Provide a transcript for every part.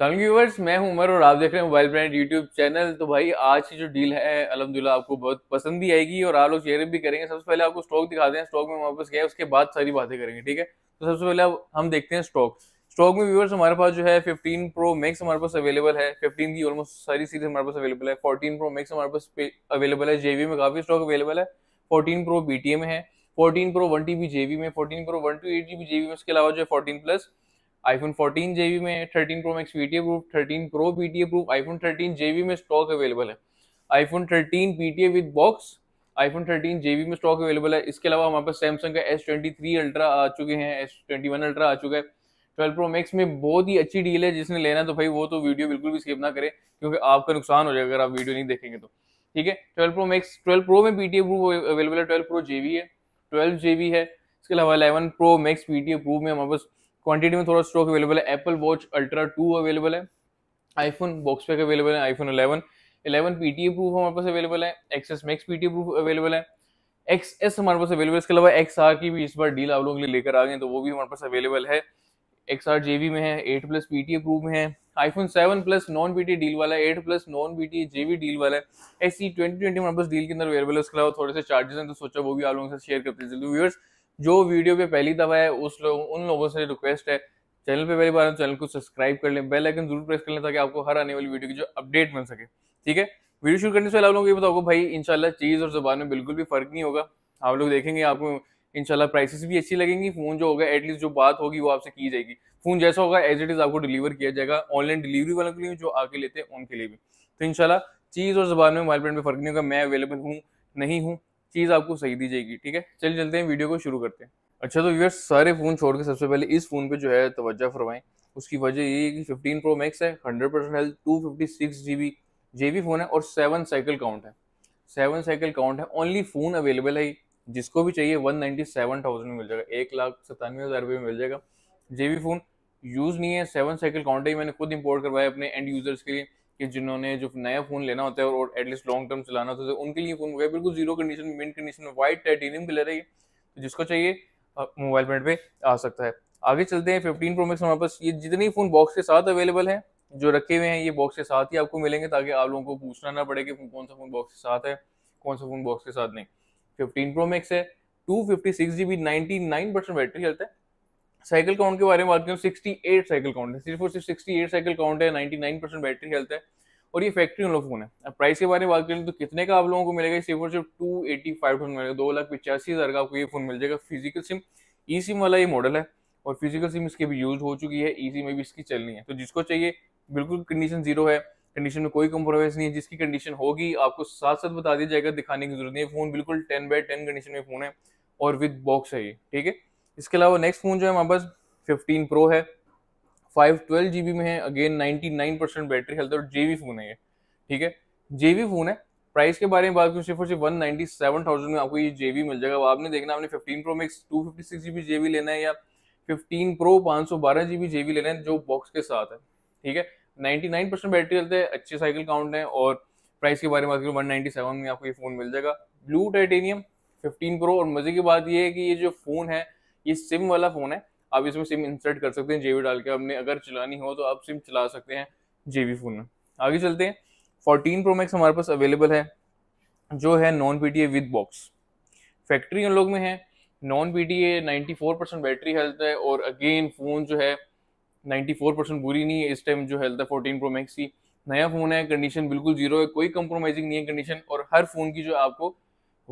सलाम व्यूवर्स मैं हूं उमर और आप देख रहे हैं मोबाइल ब्रांड यूट्यूब चैनल तो भाई आज की जो डील है अलहमदिल्ला आपको बहुत पसंद भी आएगी और आप लोग शेयर भी करेंगे सबसे पहले आपको स्टॉक दिखाते हैं स्टॉक में वापस गए उसके बाद सारी बातें करेंगे ठीक है तो सबसे पहले हम देखते हैं स्टॉक स्टॉक में व्यूवर्स हमारे पास जो है फिफ्टीन प्रो मैक्स हमारे पास अवेलेबल है फिफ्टीन की ऑलमोस्ट सारी सीरीज हमारे पास अवेलेबल है फोर्टीन प्रो मैक्स हमारे पास अवेलेबल है जेवी में काफी स्टॉक अवेलेबल है फोर्टीन प्रो बीटीए में है fourteen pro one B JV में fourteen pro one two eight GB JV में उसके अलावा जो है फोर्टीन प्लस आईफोन 14 जेवी में thirteen pro max PTA proof thirteen pro PTA proof iPhone 13 JV में स्टॉक अवेलेबल है iPhone 13 PTA with box iPhone 13 JV में स्टॉक अवेलेबल है इसके अलावा हमारे पास सैमसंग का एस ट्वेंटी थ्री अल्ट्रा आ चुके हैं एस ट्वेंटी वन अल्ट्रा आ चुका है ट्वेल्व प्रो मैक्स में बहुत ही अच्छी डील है जिसने लेना तो भाई वो तो वीडियो बिल्कुल भी स्किप ना करें क्योंकि आपका नुकसान हो जाएगा अगर आप वीडियो नहीं देखेंगे तो ठीक है twelve pro max twelve pro में पीटीए प्रूफ अवेलेबल है ट्वेल्व प्रो जेबी है ट्वेल्व जेवी है इसके अलावा eleven pro max PTA proof में हमारे पास क्वांटिटी में थोड़ा स्टॉक अवेलेबल है Apple watch ultra two available है आईफोन बॉक्स पैक अवेलेबल है iPhone eleven eleven P T proof हमारे पास अवेलेबल है XS max P T proof available है एक्स एस हमारे पास अवेलेबल है इसके अलावा एक्स आर की भी इस बार डील आप लोगों के लिए लेकर आ गए तो वो भी हमारे पास अवेलेबल है एक्स आर जे वी में है eight plus P T approve में है iPhone seven plus non B T deal वाला है eight plus non B T J V deal वाला है एस सी ट्वेंटी ट्वेंटी हमारे पास डील के अंदर अवेलेबल है इसके अलावा थोड़े से चार्जेस हैं तो सोचा वो भी आप लोगों से शेयर करते हैं जल्दी व्यूअर्स जो वीडियो पे पहली दफा है उस लोग उन लोगों से रिक्वेस्ट है चैनल पे पहली बार चैनल को सब्सक्राइब कर लें बेल आइकन जरूर प्रेस कर लें ताकि आपको हर आने वाली वीडियो की जो अपडेट मिल सके ठीक है वीडियो शुरू करने से पहले आप लोगों को ये बताओ भाई इंशाल्लाह चीज़ और ज़बान में बिल्कुल भी फर्क नहीं होगा आप लोग देखेंगे आपको इंशाल्लाह प्राइसेस भी अच्छी लगेंगी फ़ोन जो होगा एटलीस्ट जो बात होगी वो आपसे की जाएगी फ़ोन जैसा होगा एज इट इज़ आपको डिलीवर किया जाएगा ऑनलाइन डिलीवरी वालों के लिए जो आके लेते हैं उनके लिए भी तो इंशाल्लाह चीज़ और ज़बान में मोबाइल प्लान पर फर्क नहीं होगा मैं अवेलेबल हूँ नहीं हूँ चीज़ आपको सही दी जाएगी ठीक है चल चलते हैं वीडियो को शुरू करते हैं अच्छा तो व्यवर्स सारे फ़ोन छोड़ के सबसे पहले इस फ़ोन पे जो है तवज्जा फरमाएं उसकी वजह ये है कि फिफ्टीन प्रो मैक्स है hundred percent health two fifty six G B J phone है और सेवन साइकिल काउंट है सेवन साइकिल काउंट है ओनली फ़ोन अवेलेबल है जिसको भी चाहिए वन सेवन थाउजेंड में मिल जाएगा एक लाख सतानवे हज़ार रुपये में मिल जाएगा जे फ़ोन यूज़ नहीं है सेवन साइकिल काउंट है मैंने खुद इम्पोर्ट करवाया अपने एंड यूज़र्स के लिए कि जिन्होंने जो नया फ़ोन लेना होता है और एटलीस्ट लॉन्ग टर्म चलाना होता है तो उनके लिए फ़ोन हो गया बिल्कुल जीरो कंडीशन मेन कंडीशन में वाइट टाइटेनियम कलर है तो जिसको चाहिए मोबाइल प्रिंट पे आ सकता है आगे चलते हैं फिफ्टीन प्रो मैक्स हमारे पास ये जितने फ़ोन बॉक्स के साथ अवेलेबल है जो रखे हुए हैं ये बॉक्स के साथ ही आपको मिलेंगे ताकि आप लोगों को पूछना ना पड़े कि कौन सा फ़ोन बॉक्स के साथ है कौन सा फ़ोन बॉक्स के साथ नहीं फिफ्टीन प्रो मैक्स है two fifty six G B nine percent battery चलता है साइकिल काउंट के बारे में बात करें तो सिक्सटी एट साइकिल काउंट है सिर्फ और सिर्फ सिक्सटी एट साइकिल काउंट है नाइन परसेंट बैटरी हेल्थ है और ये फैक्ट्री उन फोन है अब प्राइस के बारे में बात करें तो कितने का आप लोगों को मिलेगा सिर्फ और सिर्फ टू एटी फाइव थाउजेंड मिलेगा दो लाख पचासी हज़ार का आपको ये फोन मिल जाएगा फिजिकल सिम ई सिम वाला ये मॉडल है और फिजिकल सिम इसके भी यूज हो चुकी है ई सिम में भी इसकी चलनी है तो जिसको चाहिए बिल्कुल कंडीशन जीरो है कंडीशन में कोई कम्प्रोमाइज नहीं है जिसकी कंडीशन होगी आपको साथ साथ बता दिया जाएगा दिखाने की जरूरत नहीं है फोन बिल्कुल टेन बाई टेन कंडीशन में फोन है और विद बॉक्स है ये ठीक है इसके अलावा नेक्स्ट फ़ोन जो है हमारे पास फिफ्टीन प्रो है फाइव ट्वेल्व जी में है again ninety nine percent battery health और जे फ़ोन है ये ठीक है जे फ़ोन है प्राइस के बारे में बात करूँ सिर्फ और सिर्फ वन नाइनटी सेवन थाउजेंड में आपको ये जे मिल जाएगा आपने देखना आपने fifteen pro max two fifty six G B J लेना है या फिफ्टीन प्रो पाँच सौ बारह जी बी जे लेना है जो बॉक्स के साथ है ठीक है ninety nine percent battery health है अच्छे साइकिल काउंट है और प्राइस के बारे में बात करूँ वन नाइनटी सेवन में आपको ये फ़ोन मिल जाएगा ब्लू टाइटेनियम फिफ्टीन प्रो और मज़े की बात ये है कि ये जो फ़ोन है ये सिम वाला फ़ोन है आप इसमें सिम इंसर्ट कर सकते हैं जेवी डाल के हमने अगर चलानी हो तो आप सिम चला सकते हैं जेवी फ़ोन में आगे चलते हैं फोर्टीन प्रो मैक्स हमारे पास अवेलेबल है जो है non PTA with box factory unlock में है non PTA T percent battery health है और अगेन फ़ोन जो है नाइन्टी परसेंट बुरी नहीं है इस टाइम जो हेल्थ है फोर्टीन प्रो मैक्स की नया फ़ोन है कंडीशन बिल्कुल जीरो है कोई कंप्रोमाइजिंग नहीं है कंडीशन और हर फ़ोन की जो आपको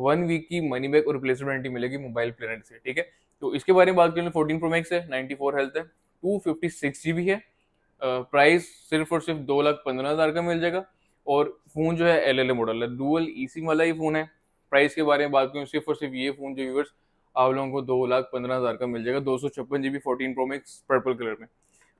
वन वीक की मनी बैक और रिप्लेसमेंट मिलेगी मोबाइल प्लेनेट से ठीक है तो इसके बारे में बात करें फोर्टीन प्रो मैक्स है नाइनटी फोर हेल्थ है two fifty six G B है प्राइस सिर्फ और सिर्फ दो लाख पंद्रह हज़ार का मिल जाएगा और फ़ोन जो है एल एल ए मॉडल है डुअल ई सी वाला ही फ़ोन है प्राइस के बारे में बात करूँ सिर्फ और सिर्फ ये फ़ोन जो यूवर्स आप लोगों को दो लाख पंद्रह हज़ार का मिल जाएगा दो सौ छप्पन G B fourteen pro max purple colour में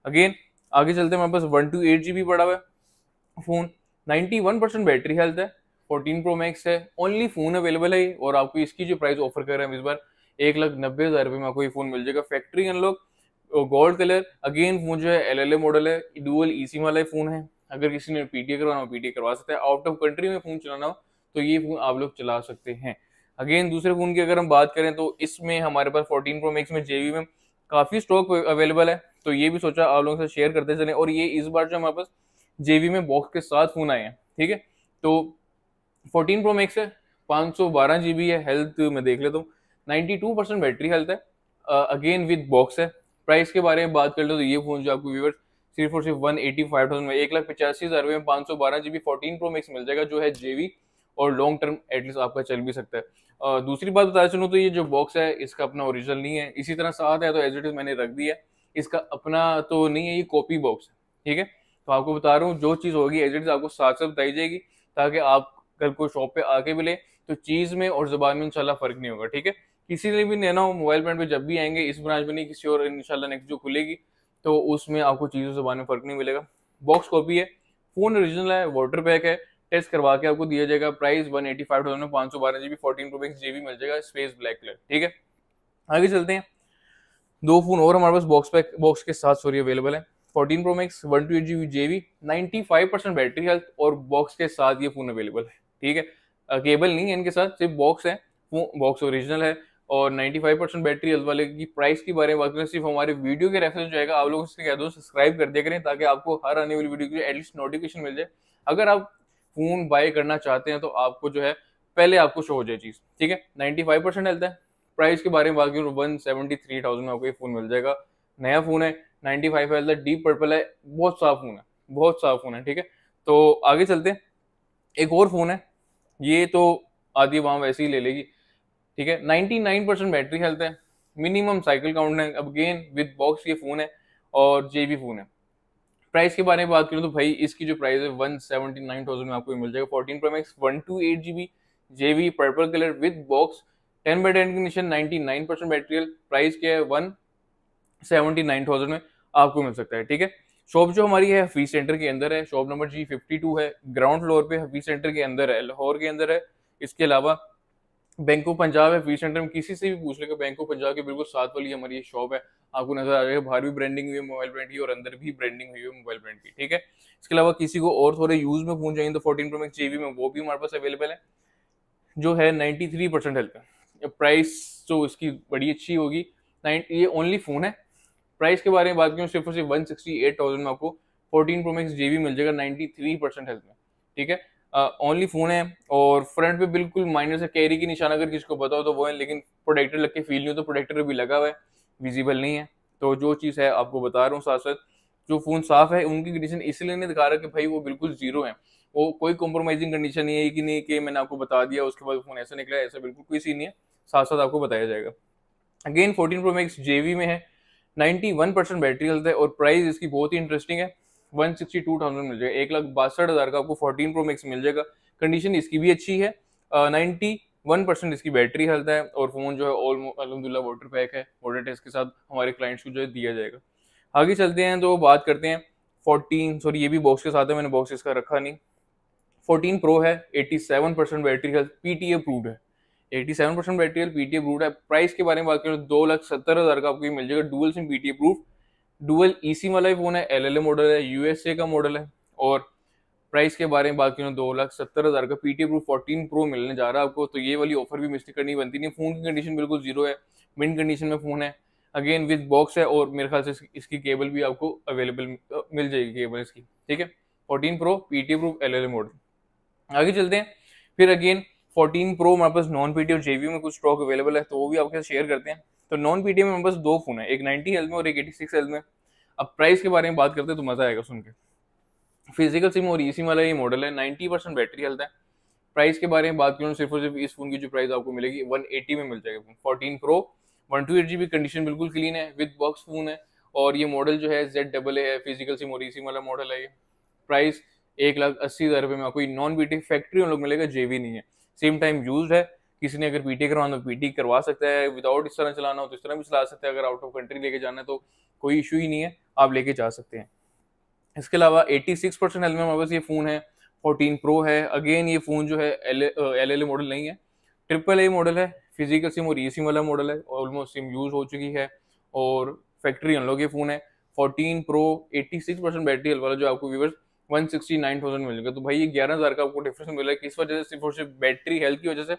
अगेन आगे चलते हैं हमारे पास one two eight G B पड़ा हुआ है phone ninety one percent battery health है फोर्टीन प्रो मैक्स है ओनली फ़ोन अवेलेबल है और आपको इसकी जो प्राइस ऑफर कर रहे हैं इस बार एक लाख नब्बे हज़ार रुपये में आपको ये फ़ोन मिल जाएगा factory unlock gold colour again phone जो है एल एल ए मॉडल है डुअल ई सी वाला फ़ोन है अगर किसी ने पीटीए करवाना हो पीटीए करवा सकते हैं आउट ऑफ कंट्री में फ़ोन चलाना हो तो ये फ़ोन आप लोग चला सकते हैं अगेन दूसरे फ़ोन की अगर हम बात करें तो इसमें हमारे पास फोर्टीन प्रो मैक्स में जेवी में काफ़ी स्टॉक अवेलेबल है तो ये भी सोचा आप लोगों से शेयर करते चले और ये इस बार जो हमारे पास जेवी में बॉक्स के साथ फ़ोन आए हैं ठीक है तो फोर्टीन प्रो मैक्स है पाँच सौ बारह जी बी है हेल्थ में देख लेता हूँ टू परसेंट बैटरी हेल्थ है अगेन विद बॉक्स है प्राइस के बारे में बात कर लो तो ये फोन जो आपको व्यूवर्स सिर्फ और सिर्फ वन एटी फाइव थाउजेंड में एक लाख पचासी हज़ार में पाँच सौ बारह G B fourteen pro max मिल जाएगा जो है जेवी और लॉन्ग टर्म एटलीस्ट आपका चल भी सकता है और दूसरी बात बता चलूँ तो ये जो बॉक्स है इसका अपना ओरिजिनल नहीं है इसी तरह साथ है तो एज इट इज़ मैंने रख दिया इसका अपना तो नहीं है ये कॉपी बॉक्स है ठीक है तो आपको बता रहा हूँ जो चीज़ होगी एज इट इज़ आपको साथ साथ बताई जाएगी ताकि आप कल को शॉप पे आके भी लें तो चीज़ में और ज़बान में इंशाल्लाह फ़र्क नहीं होगा ठीक है किसी ने भी नैनो मोबाइल ब्रांड पे जब भी आएंगे इस ब्रांच में नहीं किसी और इनशाला नेक्स्ट जो खुलेगी तो उसमें आपको चीज़ों से बारे में फ़र्क नहीं मिलेगा बॉक्स कॉपी है फ़ोन ओरिजिनल है वाटर पैक है टेस्ट करवा के आपको दिया जाएगा price one eighty five thousand में पाँच सौ बारह G B fourteen pro max G B मिल जाएगा स्पेस ब्लैक कलर ठीक है आगे चलते हैं दो फ़ोन और हमारे पास बॉक्स पैक बॉक्स के साथ सॉरी अवेलेबल है fourteen pro max one two eight G B J B ninety five percent battery health और बॉक्स के साथ ये फ़ोन अवेलेबल है ठीक है केबल नहीं है इनके साथ सिर्फ बॉक्स है बॉक्स ओरिजिनल है और 95 परसेंट बैटरी एल वाले की प्राइस के बारे में बात करें सिर्फ हमारे वीडियो के रेफरेंस जाएगा आप लोग इससे कह दो सब्सक्राइब कर दिया करें ताकि आपको हर आने वाली वीडियो की एटलीस्ट नोटिफिकेशन मिल जाए अगर आप फ़ोन बाय करना चाहते हैं तो आपको जो है पहले आपको शो हो जाए चीज़ ठीक है नाइन्टी फाइव परसेंट हेल्थ है प्राइस के बारे में बात करूँ वन सेवेंटी थ्री थाउजेंड में आपको ये फ़ोन मिल जाएगा नया फ़ोन है नाइन्टी फाइव हेल्थ है डीप पर्पल है बहुत साफ फ़ोन है बहुत साफ फ़ोन है ठीक है तो आगे चलते हैं एक और फ़ोन है ये तो आदि वहाँ वैसे ही ले लेगी ठीक है 99 परसेंट बैटरी हेल्थ है मिनिमम साइकिल काउंट है अब गेन विद बॉक्स ये फ़ोन है और जे भी फ़ोन है प्राइस के बारे में बात करूँ तो भाई इसकी जो प्राइस है वन सेवेंटी नाइन थाउजेंड में आपको मिल जाएगा fourteen pro max one two eight G B J V purple colour with box ten by ten condition ninety nine percent battery price क्या है वन सेवेंटी नाइन थाउजेंड में आपको मिल सकता है ठीक है शॉप जो हमारी है हफीज सेंटर के अंदर है shop number G fifty two है ग्राउंड फ्लोर पे हफीज सेंटर के अंदर है लाहौर के अंदर है इसके अलावा बैंक ऑफ पंजाब है फीस सेंटर में किसी से भी पूछ लेगा बैंक ऑफ पंजाब के बिल्कुल साथ वाली हमारी ये शॉप है आपको नजर आ जाएगा बाहर भी ब्रांडिंग हुई है मोबाइल ब्रांड की और अंदर भी ब्रांडिंग हुई है मोबाइल ब्रांड की ठीक है इसके अलावा किसी को और थोड़े यूज में फोन चाहिए तो फोर्टीन प्रो मैक्स जेवी में वो भी हमारे पास अवेलेबल है जो है ninety three percent help price तो इसकी बड़ी अच्छी होगी ये ओनली फ़ोन है प्राइस के बारे में बात करूँ सिर्फ और सिर्फ वन सिक्सटी एट थाउजेंड में आपको फोर्टीन प्रो मैक्स जेवी मिल जाएगा नाइन्टी थ्री परसेंट हेल्प में ठीक है ओनली फोन है और फ्रंट पे बिल्कुल माइनर से कैरी की निशान अगर किसी को तो वो है लेकिन प्रोटेक्टर लग के फील नहीं हो तो प्रोटेक्टर भी लगा हुआ है विजिबल नहीं है तो जो चीज़ है आपको बता रहा हूँ साथ साथ जो फ़ोन साफ है उनकी कंडीशन इसलिए नहीं दिखा रहा कि भाई वो बिल्कुल जीरो है वो कोई कॉम्प्रोमाइजिंग कंडीशन नहीं है कि नहीं कि मैंने आपको बता दिया उसके बाद फ़ोन ऐसा निकला ऐसा बिल्कुल कोई सीन नहीं है साथ साथ आपको बताया जाएगा again fourteen pro max J में है नाइन्टी वन परसेंट बैटरी चलता है और प्राइस इसकी बहुत ही इंटरेस्टिंग है वन सिक्सटी टू थाउजेंड मिल जाएगा एक लाख बासठ हज़ार का आपको फोर्टीन प्रो मैक्स मिल जाएगा कंडीशन इसकी भी अच्छी है नाइन्टी वन परसेंट इसकी बैटरी हेल्थ है और फ़ोन जो है ऑल अलहमदिल्ला वाटर पैक है वाटर टेस्ट के साथ हमारे क्लाइंट्स को जो है दिया जाएगा आगे चलते हैं तो बात करते हैं फोर्टीन सॉरी ये भी बॉक्स के साथ है मैंने बॉक्स इसका रखा नहीं फोर्टीन प्रो है eighty seven percent battery health P T approved है eighty seven percent battery health P T approved है प्राइस के बारे में बात करें तो दो लाख सत्तर हज़ार का आपको मिल जाएगा dual SIM P T approved dual EC e वाला ही फ़ोन है एल मॉडल है यूएसए का मॉडल है और प्राइस के बारे में बात करूँ तो दो लाख सत्तर हज़ार का PT T pro fourteen pro मिलने जा रहा है आपको तो ये वाली ऑफर भी मिस्टेक करनी बनती नहीं फ़ोन की कंडीशन बिल्कुल जीरो है मिन कंडीशन में फ़ोन है अगेन विद बॉक्स है और मेरे ख्याल से इसकी केबल भी आपको अवेलेबल मिल जाएगी केबल इसकी ठीक है fourteen pro P T proof L L model आगे चलते हैं फिर अगेन फोर्टीन प्रो हमारे पास नॉन पी टी और जेवी में कुछ स्टॉक अवेलेबल है तो वो भी आपके साथ शेयर करते हैं तो नॉन पीटीएम में बस दो फोन है एक नाइनटी एल में और एक एटी सिक्स एल में अब प्राइस के बारे में बात करते हैं तो मज़ा आएगा सुन के फिजिकल सिम और ई e सिम वाला ये मॉडल है नाइन्टी परसेंट बैटरी हेल्थ है प्राइस के बारे में बात करूँ सिर्फ और सिर्फ इस फोन की जो प्राइस आपको मिलेगी वन एटी में मिल जाएगा phone fourteen pro one two eight G B condition बिल्कुल क्लीन है विद बॉक्स फोन है और ये मॉडल जो है जेड डबल ए है फिजिकल सिम और ई e सिम वाला मॉडल है ये प्राइस एक लाख अस्सी हज़ार रुपये में आपको नॉन बीटी फैक्ट्री उन लोग मिलेगा जे भी नहीं है सेम टाइम यूज है किसी ने अगर पीटी करवाना हो तो पीटी करवा सकता है विदाउट इस तरह चलाना हो तो इस तरह भी चला सकता है अगर आउट ऑफ कंट्री लेके जाना है तो कोई इशू ही नहीं है आप लेके जा सकते हैं इसके अलावा 86 परसेंट एल में ये फ़ोन है 14 प्रो है अगेन ये फ़ोन जो है एल एल मॉडल नहीं है ट्रिपल ए मॉडल है फिजिकल सिम और ई सिम वाला मॉडल है ऑलमोस्ट सिम यूज़ हो चुकी है और फैक्ट्री अनलॉक ये फ़ोन है 14 प्रो 86 परसेंट बैटरी वाला जो आपको व्यूवर्स थाउजेंड मिलेगा तो भाई ये ग्यारह हजार का आपको डिफरेंस मिला है किस वजह से सिर्फ और सिर्फ बैटरी हेल्थ की वजह से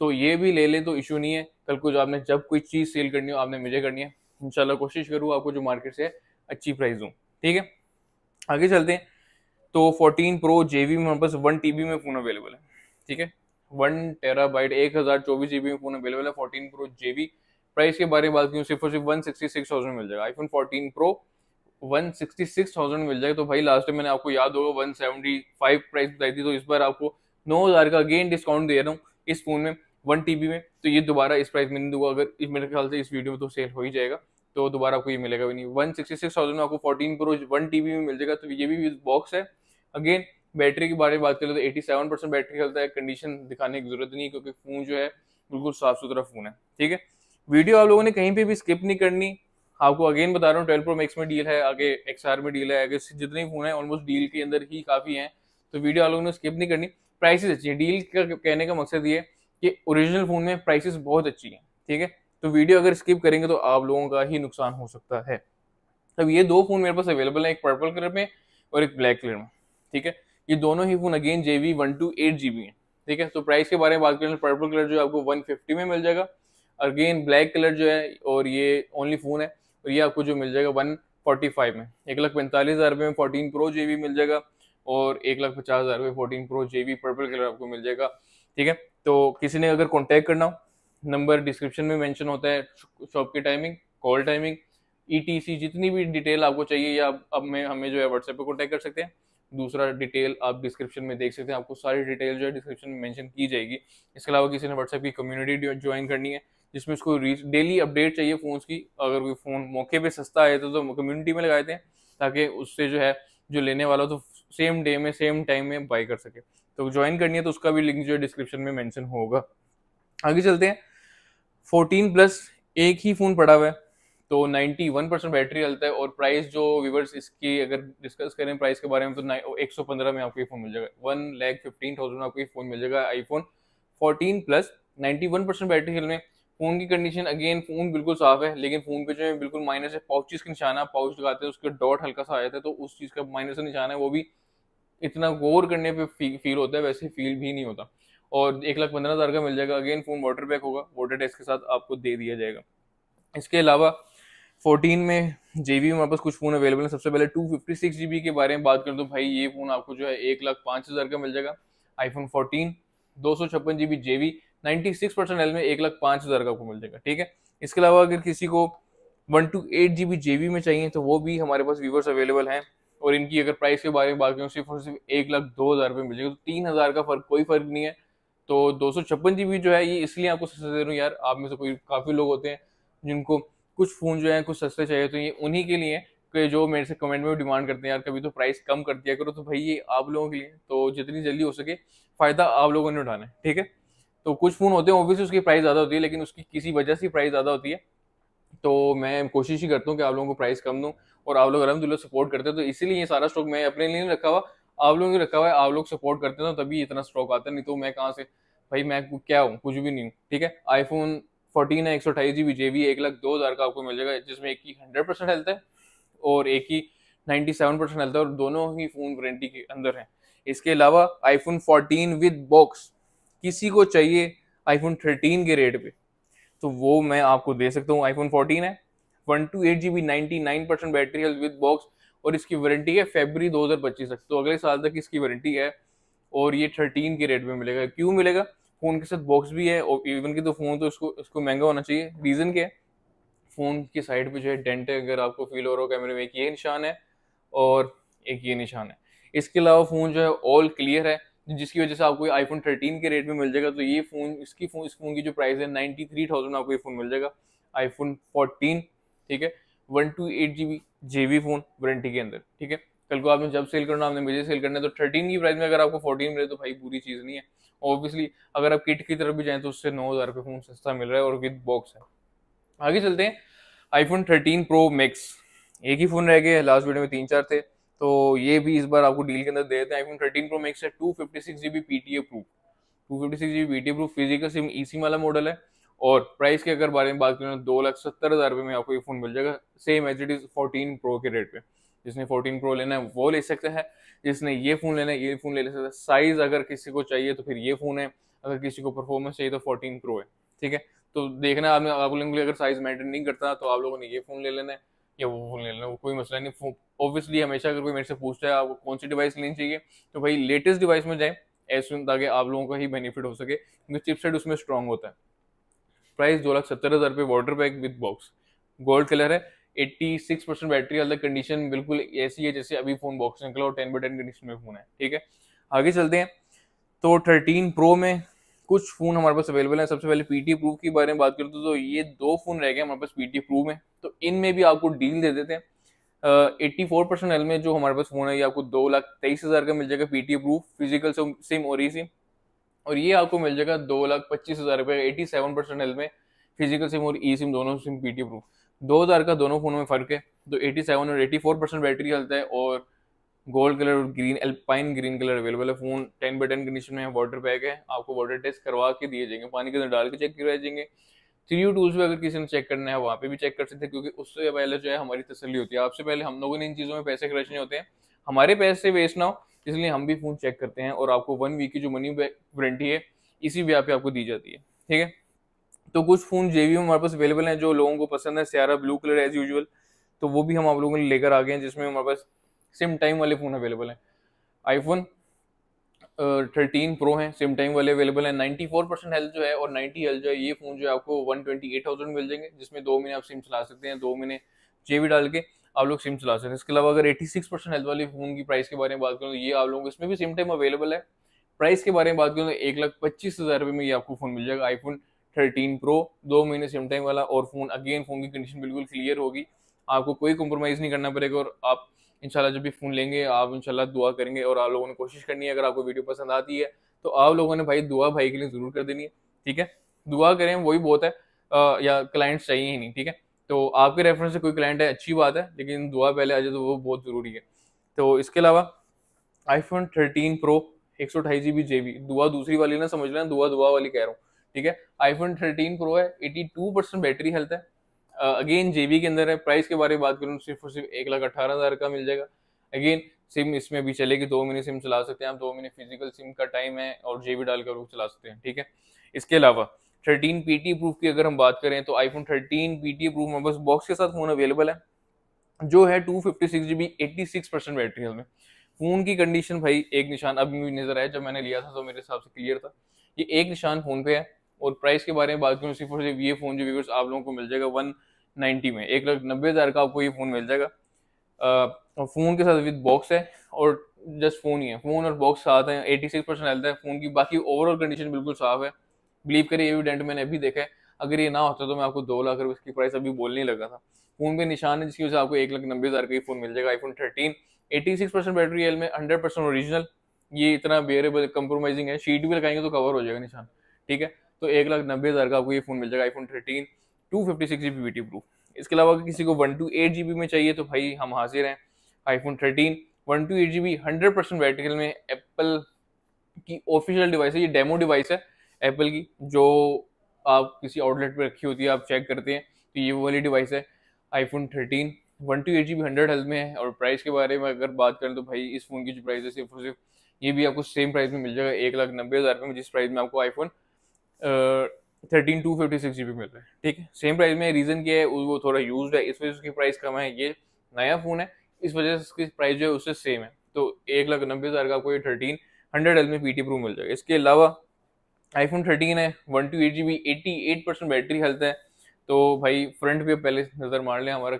तो ये भी ले लें तो इशू नहीं है कल को जो आपने जब कोई चीज़ सेल करनी हो आपने मुझे करनी है इंशाल्लाह कोशिश करूँ आपको जो मार्केट से अच्छी प्राइस दूँ ठीक है आगे चलते हैं तो 14 प्रो जे में बस वन टी में फ़ोन अवेलेबल है ठीक है वन टेरा बाइट एक हज़ार चौबीस जी में फ़ोन अवेलेबल है फोर्टीन प्रो जे प्राइस के बारे में बात की सिर्फ और सिर्फ वन सिक्सटी सिक्स थाउजेंड मिल जाएगा iPhone fourteen pro one sixty six thousand मिल जाएगा तो भाई लास्ट टाइम मैंने आपको याद होगा वन सेवेंटी फाइव प्राइस बताई थी तो इस बार आपको नौ हज़ार का अगेन डिस्काउंट दे रहा हूँ इस फ़ोन में वन टी में तो ये दोबारा इस प्राइस में नहीं दूंगा अगर इस मेरे ख्याल से इस वीडियो में तो सेल हो ही जाएगा तो दोबारा आपको ये मिलेगा भी नहीं वन सिक्सटी सिक्स थाउजेंड में आपको फोर्टीन प्रो वन टी में मिल जाएगा तो ये भी विद बॉक्स है अगेन बैटरी के बारे में बात करें तो एटी सेवन परसेंट बैटरी चलता है कंडीशन दिखाने की जरूरत नहीं क्योंकि फ़ोन जो है बिल्कुल साफ सुथरा फ़ोन है ठीक है वीडियो आप लोगों ने कहीं पे भी स्किप नहीं करनी आपको अगेन बता रहा हूँ ट्वेल्व प्रो मैक्स में डील है आगे एक्स में डील है आगे जितने फ़ोन है ऑलमोस्ट डील के अंदर ही काफ़ी हैं तो वीडियो आप लोगों ने स्किप नहीं करनी प्राइसेस अच्छी है डील का कहने का मकसद ये है कि ओरिजिनल फ़ोन में प्राइसेस बहुत अच्छी हैं ठीक है तो वीडियो अगर स्किप करेंगे तो आप लोगों का ही नुकसान हो सकता है अब ये दो फ़ोन मेरे पास अवेलेबल है एक पर्पल कलर में और एक ब्लैक कलर में ठीक है ये दोनों ही phone again J V one two eight G B है ठीक है तो प्राइस के बारे में बात करें पर्पल तो कलर जो है आपको वन फिफ्टी में मिल जाएगा अगेन ब्लैक कलर जो है और ये ओनली फ़ोन है और ये आपको जो मिल जाएगा वन फोर्टी फाइव में एक लाख पैंतालीस हज़ार रुपये में फोर्टीन प्रो जे मिल जाएगा और एक लाख पचास हज़ार रुपये fourteen pro J purple colour आपको मिल जाएगा ठीक है तो किसी ने अगर कॉन्टैक्ट करना हो नंबर डिस्क्रिप्शन में मैंशन होता है शॉप की टाइमिंग कॉल टाइमिंग ई जितनी भी डिटेल आपको चाहिए या अब में हमें जो है व्हाट्सएप पर कॉन्टैक्ट कर सकते हैं दूसरा डिटेल आप डिस्क्रिप्शन में देख सकते हैं आपको सारी डिटेल जो है डिस्क्रिप्शन में मेंशन की जाएगी इसके अलावा किसी ने व्हाट्सएप की कम्युनिटी ज्वाइन करनी है जिसमें उसको रीच डेली अपडेट चाहिए फ़ोन की अगर कोई फ़ोन मौके पे सस्ता आए तो, तो कम्युनिटी में लगाए थे ताकि उससे जो है जो लेने वाला हो तो सेम डे में सेम टाइम में बाई कर सके तो ज्वाइन करनी है तो उसका भी लिंक जो है डिस्क्रिप्शन में मैंशन होगा आगे चलते हैं फोर्टीन प्लस एक ही फ़ोन पड़ा हुआ है तो 91 परसेंट बैटरी हलता है और प्राइस जो व्यूवर्स इसकी अगर डिस्कस करें प्राइस के बारे में तो एक सौ पंद्रह में आपको ये फ़ोन मिल जाएगा वन लैख फिफ्टीन थाउजेंड में आपको ये फ़ोन मिल जाएगा iPhone fourteen plus 91 percent battery health में फ़ोन की कंडीशन अगेन फ़ोन बिल्कुल साफ है लेकिन फ़ोन पे जो है बिल्कुल माइनस है पाउचिस का निशाना पाउच लगाते हैं उसके डॉट हल्का सा आ जाता है तो उस चीज़ का माइनस का निशान है वो भी इतना गौर करने पे फील होता है वैसे फील भी नहीं होता और एक लाख पंद्रह हज़ार का मिल जाएगा अगेन फ़ोन वाटर पैक होगा वाटर टेस्ट के साथ आपको दे दिया जाएगा इसके अलावा फोर्टीन में जे बी हमारे पास कुछ फ़ोन अवेलेबल हैं सबसे पहले two fifty six G B के बारे में बात करें तो भाई ये फ़ोन आपको जो है एक लाख पाँच हज़ार का मिल जाएगा आईफोन फोर्टीन दो सौ छप्पन G B J B ninety six percent L में एक लाख पाँच हज़ार का आपको मिल जाएगा ठीक है इसके अलावा अगर किसी को one two eight G B J B में चाहिए तो वो भी हमारे पास व्यूवर्स अवेलेबल हैं और इनकी अगर प्राइस के बारे में बात करें सिर्फ और सिर्फ एक लाख दो हज़ार रुपये मिलेगा तो तीन हज़ार का फर्क कोई फ़र्क नहीं है तो दो सौ छप्पन जी बी जो है ये इसलिए आपको सस्ते दे रहा हूँ यार आप में से कोई काफ़ी लोग होते हैं जिनको कुछ फ़ोन जो है कुछ सस्ते चाहिए तो ये उन्हीं के लिए कि जो मेरे से कमेंट में डिमांड करते हैं यार कभी तो प्राइस कम कर दिया करो तो भाई ये आप लोगों के लिए तो जितनी जल्दी हो सके फ़ायदा आप लोगों ने उठाना है ठीक है तो कुछ फ़ोन होते हैं ऑब्वियसली उसकी प्राइस ज़्यादा होती है लेकिन उसकी किसी वजह से प्राइस ज़्यादा होती है तो मैं कोशिश ही करता हूँ कि आप लोगों को प्राइस कम दूँ और आप लोग अलहमदिल्ला सपोर्ट करते हैं तो इसीलिए ये सारा स्टॉक मैं अपने लिए नहीं रखा हुआ आप लोगों ने रखा हुआ है आप लोग सपोर्ट करते हैं तभी इतना स्टॉक आता है नहीं तो मैं कहाँ से भाई मैं क्या हूँ कुछ भी नहीं हूँ ठीक है आईफोन फोर्टीन है एक सौ अठाईस जी बी जे एक लाख दो हज़ार का आपको मिल जाएगा जिसमें एक ही हंड्रेड परसेंट हेल्थ है और एक ही नाइन्टी सेवन परसेंट हेल्थ है और दोनों ही फ़ोन वारंटी के अंदर हैं इसके अलावा आईफोन फोर्टीन विद बॉक्स किसी को चाहिए आईफोन थर्टीन के रेट पे तो वो मैं आपको दे सकता हूँ आईफोन फोर्टीन है one two eight G B ninety nine percent battery है विद बॉक्स और इसकी वारंटी है फेबरी पच्चीस तक तो अगले साल तक इसकी वारंटी है और ये थर्टीन के रेट में मिलेगा क्यों मिलेगा फ़ोन के साथ बॉक्स भी है और इवन की तो फ़ोन तो इसको इसको महंगा होना चाहिए रीज़न क्या है फ़ोन की साइड पे जो है डेंट है अगर आपको फील हो रहा हो कैमरे में एक ये निशान है और एक ये निशान है इसके अलावा फ़ोन जो है ऑल क्लियर है जिसकी वजह से आपको आई आईफोन थर्टीन के रेट में मिल जाएगा तो ये फ़ोन इसकी फ़ोन इस फ़ोन की जो प्राइस है नाइन्टी थ्री थाउजेंड आपको ये फ़ोन मिल जाएगा आईफोन फोर्टीन ठीक है one two eight G B J B phone warranty के अंदर ठीक है कल को आपने जब सेल करना आपने मुझे सेल करना है तो थर्टीन की प्राइस में अगर आपको फोर्टीन मिले तो भाई बुरी चीज़ नहीं है ऑब्वियसली अगर आप किट की तरफ भी जाएँ तो उससे नौ हज़ार रुपये फ़ोन सस्ता मिल रहा है और विद बॉक्स है आगे चलते हैं आईफोन थर्टीन प्रो मैक्स एक ही फ़ोन रह गए लास्ट वीडियो में तीन चार थे तो ये भी इस बार आपको डील के अंदर दे देते हैं आईफोन थर्टीन प्रो मैक्स है two fifty six G B P T A proof two fifty six G B P T A proof physical SIM E C वाला मॉडल है और प्राइस के अगर बारे में बात करें दो लाख सत्तर हज़ार रुपये में आपको ये फ़ोन मिल जाएगा same as it is fourteen pro के रेट पे जिसने फोर्टीन प्रो लेना है वो ले सकता है जिसने ये फ़ोन लेना है ये फ़ोन ले, ले सकता है साइज़ अगर किसी को चाहिए तो फिर ये फ़ोन है अगर किसी को परफॉर्मेंस चाहिए तो फोर्टीन प्रो है ठीक है तो देखना आपने आप लोगों के लिए अगर साइज़ मैटर नहीं करता तो आप लोगों ने ये फ़ोन ले लेना है या वो फ़ोन ले लेना कोई मसला नहीं ऑब्वियसली हमेशा अगर कोई मेरे से पूछता है आपको कौन सी डिवाइस लेनी चाहिए तो भाई लेटेस्ट डिवाइस में जाएँ ऐसे ताकि आप लोगों का ही बेनिफिट हो सके क्योंकि सेट उसमें स्ट्रॉन्ग होता है प्राइस दो लाख सत्तर हज़ार रुपये water pack with box gold colour है एट्टी सिक्स परसेंट बैटरी अलग कंडीशन बिल्कुल ऐसी है जैसे अभी फ़ोन बॉक्स निकला और टेन बाई टेन कंडीशन में फ़ोन है ठीक है आगे चलते हैं तो थर्टीन प्रो में कुछ फ़ोन हमारे पास अवेलेबल है सबसे पहले पी टी प्रूफ के बारे में बात करते तो ये दो फ़ोन रह गए हमारे पास पी टी प्रूफ में तो इनमें भी आपको डील दे देते हैं एट्टी फोर परसेंट एल में जो हमारे पास फोन है ये आपको दो लाख तेईस हज़ार का मिल जाएगा पी टी फिजिकल सिम और ई सिम और ये आपको मिल जाएगा दो लाख पच्चीस हज़ार रुपये एटी सेवन परसेंट एल में फिजिकल सिम और ई सिम दोनों सिम पी टी दो हज़ार का दोनों फ़ोनों में फ़र्क है तो एटी सेवन और एटी फोर परसेंट बैटरी चलता है और गोल्ड कलर और green alpine green colour available है phone ten by ten condition में वाटर पैक है आपको वाटर टेस्ट करवा के दिए जाएंगे पानी के अंदर डाल के चेक करवाए जाएंगे थ्री यू टूल्स पे अगर किसी ने चेक करना है वहाँ पे भी चेक कर सकते हैं क्योंकि उससे पहले जो है हमारी तसली होती है आपसे पहले हम लोगों ने इन चीज़ों में पैसे खर्चने होते हैं हमारे पैसे वेस्ट ना हो इसलिए हम भी फ़ोन चेक करते हैं और आपको वन वीक की जो मनी वारंटी है इसी भी आप आपको दी जाती है ठीक है तो कुछ फ़ोन जे वी हमारे पास अवेलेबल हैं जो लोगों को पसंद है sierra blue colour as usual तो वो भी हम आप लोगों ने लेकर आ गए हैं जिसमें हमारे पास सिम टाइम वाले फ़ोन अवेलेबल हैं आईफोन थर्टीन प्रो हैं सेम टाइम वाले अवेलेबल हैं नाइन्टी फोर परसेंट हेल्थ जो है और नाइन्टी हेल्थ जो है ये फ़ोन जो है आपको वन ट्वेंटी एट थाउजेंड मिल जाएंगे जिसमें दो महीने आप सिम चला सकते हैं दो महीने जे भी डाल के आप लोग सिम चला सकते हैं इसके अलावा अगर एटी सिक्स परसेंट हेल्थ वाले फ़ोन की प्राइस के बारे में बात करूँ ये आप लोगों को इसमें भी सिम टाइम अवेलेबल है प्राइस के बारे में बात करूँ तो एक लाख पच्चीस हज़ार रुपये में ये आपको फ़ोन मिल जाएगा आईफोन थर्टीन प्रो दो महीने सिम टाइम वाला और फ़ोन अगेन फ़ोन की कंडीशन बिल्कुल क्लियर होगी आपको कोई कॉम्प्रोमाइज़ नहीं करना पड़ेगा और आप इनशाला जब भी फ़ोन लेंगे आप इनशाला दुआ करेंगे और आप लोगों ने कोशिश करनी है अगर आपको वीडियो पसंद आती है तो आप लोगों ने भाई दुआ भाई के लिए ज़रूर कर देनी है ठीक है दुआ करें वही बहुत है आ, या क्लाइंट्स चाहिए ही नहीं ठीक है तो आपके रेफरेंस से कोई क्लाइंट है अच्छी बात है लेकिन दुआ पहले आ जाए तो वो बहुत ज़रूरी है तो इसके अलावा आईफोन थर्टीन प्रो एक सौ अठाई जी बी जे बी दुआ दूसरी वाली ना समझ लें दुआ दुआ वाली कह रहा हूँ ठीक है आईफोन थर्टीन प्रो है eighty two percent battery health है अगेन जेबी के अंदर है प्राइस के बारे में बात करूँ सिर्फ और सिर्फ एक लाख अठारह हज़ार का मिल जाएगा अगेन सिम इसमें भी चलेगी दो महीने सिम चला सकते हैं आप दो महीने फिजिकल सिम का टाइम है और जेबी डालकर वो चला सकते हैं ठीक है इसके अलावा थर्टीन पी टी प्रूफ की अगर हम बात करें तो iPhone thirteen P T proof में बस बॉक्स के साथ फ़ोन अवेलेबल है जो है two fifty six G B eighty six percent battery है उसमें फ़ोन की कंडीशन भाई एक निशान अभी भी नज़र आया जब मैंने लिया था तो मेरे हिसाब से क्लियर था ये एक निशान फ़ोन पे है और प्राइस के बारे में बात करूँ सिर्फ और सिर्फ ये फ़ोन जो व्यूवर्स आप लोगों को मिल जाएगा वन नाइन्टी में एक लाख नब्बे हज़ार का आपको ये फ़ोन मिल जाएगा फ़ोन के साथ विद बॉक्स है और जस्ट फ़ोन ही है फ़ोन और बॉक्स साथ हैं एटी सिक्स परसेंट हेल्थ है फ़ोन की बाकी ओवरऑल कंडीशन बिल्कुल साफ है बिलीव करिए ये भी डेंट मैंने अभी देखा है अगर ये ना होता तो मैं आपको दो लाख रुपये इसकी प्राइस अभी बोलने लगा था फ़ोन पे निशान है जिसकी वजह से आपको एक लाख नब्बे हज़ार का ही फ़ोन मिल जाएगा iPhone thirteen eighty six percent battery L में हंड्रेड परसेंट ओरिजिनल ये इतना बेरेबल कम्प्रोमाइजिंग है शीट भी लगाएंगे तो कवर हो जाएगा निशान ठीक है तो एक लाख नब्बे हज़ार का आपको ये फ़ोन मिल जाएगा iPhone thirteen two fifty six G B proof इसके अलावा अगर किसी को one two eight G B में चाहिए तो भाई हम हाजिर हैं iPhone thirteen one two eight G B hundred percent vertical में एप्पल की ऑफिशियल डिवाइस है ये डेमो डिवाइस है एप्पल की जो आप किसी आउटलेट पर रखी होती है आप चेक करते हैं तो ये वो वाली डिवाइस है iPhone thirteen one two eight G B hundred health में है और प्राइस के बारे में अगर बात करें तो भाई इस फ़ोन की जो प्राइस है सिर्फ और सिर्फ ये भी आपको सेम प्राइस में मिल जाएगा एक लाख नब्बे हज़ार रुपये में जिस प्राइस में आपको iPhone thirteen two fifty six G B मिल रहा है ठीक है सेम प्राइस में रीज़न क्या है वो थोड़ा यूज है इस वजह से उसकी प्राइस कम है ये नया फ़ोन है इस वजह से उसकी प्राइस जो है उससे सेम है तो एक लाख नब्बे हज़ार का आपको ये थर्टीन हंड्रेड एल में पी टी प्रो मिल जाएगा इसके अलावा आईफोन थर्टीन है one two eight G B eighty eight percent battery health है तो भाई फ्रंट पे पहले नज़र मार लें हमारा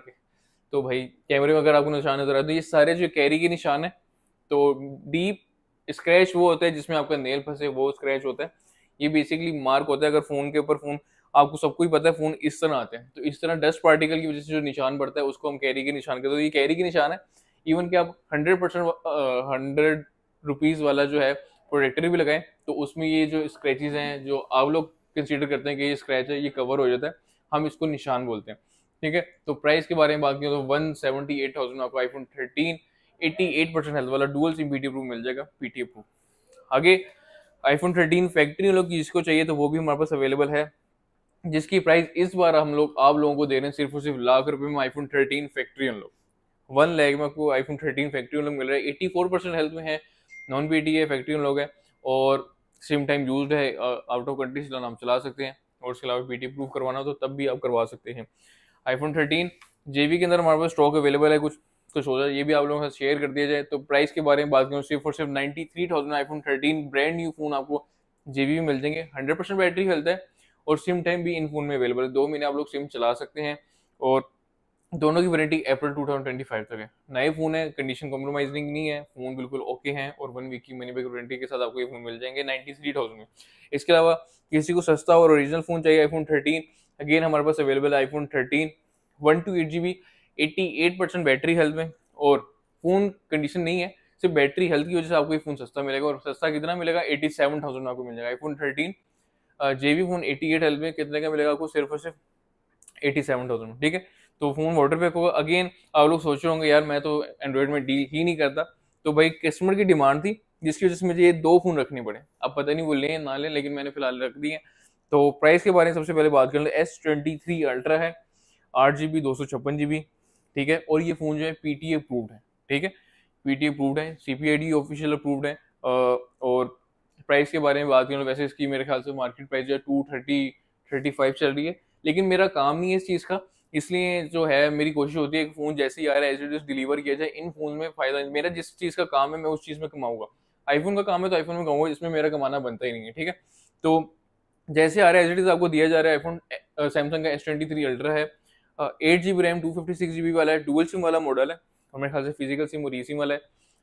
तो भाई कैमरे में अगर आपको निशान नज़र आते तो ये सारे जो कैरी के निशान है तो डीप स्क्रैच वो होता है जिसमें आपका नेल फंसे वो स्क्रैच होता है ये बेसिकली मार्क होता है अगर फोन के ऊपर फोन आपको सबको ही पता है फोन इस तरह आते हैं तो इस तरह डस्ट पार्टिकल की वजह से जो निशान पड़ता है उसको हम कैरी के निशान कहते हैं तो ये कैरी के निशान है इवन कि आप हंड्रेड परसेंट हंड्रेड रुपीज़ वाला जो है प्रोटेक्टर भी लगाएं तो उसमें ये जो स्क्रैचेज हैं जो आप लोग कंसिडर करते हैं कि ये स्क्रैच है ये कवर हो जाता है हम इसको निशान बोलते हैं ठीक है तो प्राइस के बारे में बात करें तो वन सेवेंटी एट थाउजेंड आपको iPhone thirteen eighty eight percent health वाला डुअल सिम पी प्रूफ मिल जाएगा पी प्रूफ आगे आईफोन थर्टीन फैक्ट्री लोग जिसको चाहिए तो वो भी हमारे पास अवेलेबल है जिसकी प्राइस इस बार हम लोग आप लोगों को दे रहे हैं सिर्फ और सिर्फ लाख रुपए में iPhone thirteen factory lock one lakh में आपको आईफोन थर्टीन फैक्ट्री लोग मिल रहा है एट्टी फोर परसेंट हेल्थ में है नॉन पी टी है फैक्ट्री लोग है और सेम टाइम यूज है आउट ऑफ कंट्री से हम चला सकते हैं और उसके अलावा पी प्रूफ करवाना हो तो तब भी आप करवा सकते हैं आईफोन थर्टीन जेबी के अंदर हमारे पास स्टॉक अवेलेबल है कुछ तो सोचा ये भी आप लोगों के साथ शेयर कर दिया जाए तो प्राइस के बारे में बात करूँ सिर्फ और सिर्फ ninety three thousand I phone thirteen brand new phone आपको जी बी मिल जाएंगे हंड्रेड परसेंट बैटरी हेल्थ है और सिम टाइम भी इन फ़ोन में अवेलेबल है दो महीने आप लोग सिम चला सकते हैं और दोनों की वारंटी अप्रैल फाइव तक है नए फ़ोन है कंडीशन कॉम्प्रोमाइजिंग नहीं है फ़ोन बिल्कुल ओके हैं और वन वीक की मनी बैक वारंटी के साथ आपको ये फ़ोन मिल जाएंगे नाइन्टी थ्री थाउजेंड में इसके अलावा किसी को सस्ता और ओरिजिनल फ़ोन चाहिए आईफोन थर्टीन अगेन हमारे पास अवेलेबल है iPhone thirteen one two eight G B 88% battery health में और फ़ोन कंडीशन नहीं है सिर्फ बैटरी हेल्थ की वजह से आपको ये फ़ोन सस्ता मिलेगा और सस्ता कितना मिलेगा एटी सेवन थाउजेंड आपको मिल जाएगा iPhone thirteen J V phone eighty eight health में कितने का मिलेगा आपको सिर्फ और सिर्फ एटी सेवन थाउजेंड ठीक है तो फ़ोन वाटर पैक होगा अगेन आप लोग सोच रहे होंगे यार मैं तो एंड्रॉयड में डील ही नहीं करता तो भाई कस्टमर की डिमांड थी जिसकी वजह से मुझे ये दो फ़ोन रखने पड़े अब पता नहीं वो लें ना लें लेकिन मैंने फ़िलहाल रख दिए तो प्राइस के बारे में सबसे पहले बात कर लें एस ट्वेंटी थ्री अल्ट्रा है आठ जी बी दो सौ छप्पन जी बी ठीक है और ये फ़ोन जो है पीटीए अप्रूव्ड है ठीक है पीटीए अप्रूव्ड है सीपीआईडी ऑफिशियल अप्रूव्ड है और प्राइस के बारे में बात करें वैसे इसकी मेरे ख्याल से मार्केट प्राइस जो है टू थर्टी थर्टी फाइव चल रही है लेकिन मेरा काम नहीं है इस चीज़ का इसलिए जो है मेरी कोशिश होती है कि फ़ोन जैसे ही आ रहा है एज डिलीवर किया जाए इन फ़ोन में फ़ायदा मेरा जिस चीज़ का काम है मैं उस चीज़ में कमाऊँगा आईफोन का काम है तो आईफोन में कमाऊँगा इसमें मेरा कमाना बनता ही नहीं है ठीक है तो जैसे आ रहा है एज आपको दिया जा रहा है आईफोन सैमसंग का एस ट्वेंटी थ्री अल्ट्रा है eight G B RAM two fifty six G B वाला है डुअल सिम वाला मॉडल है और मेरे ख्याल से फिजिकल सिम और ई सिम वाला है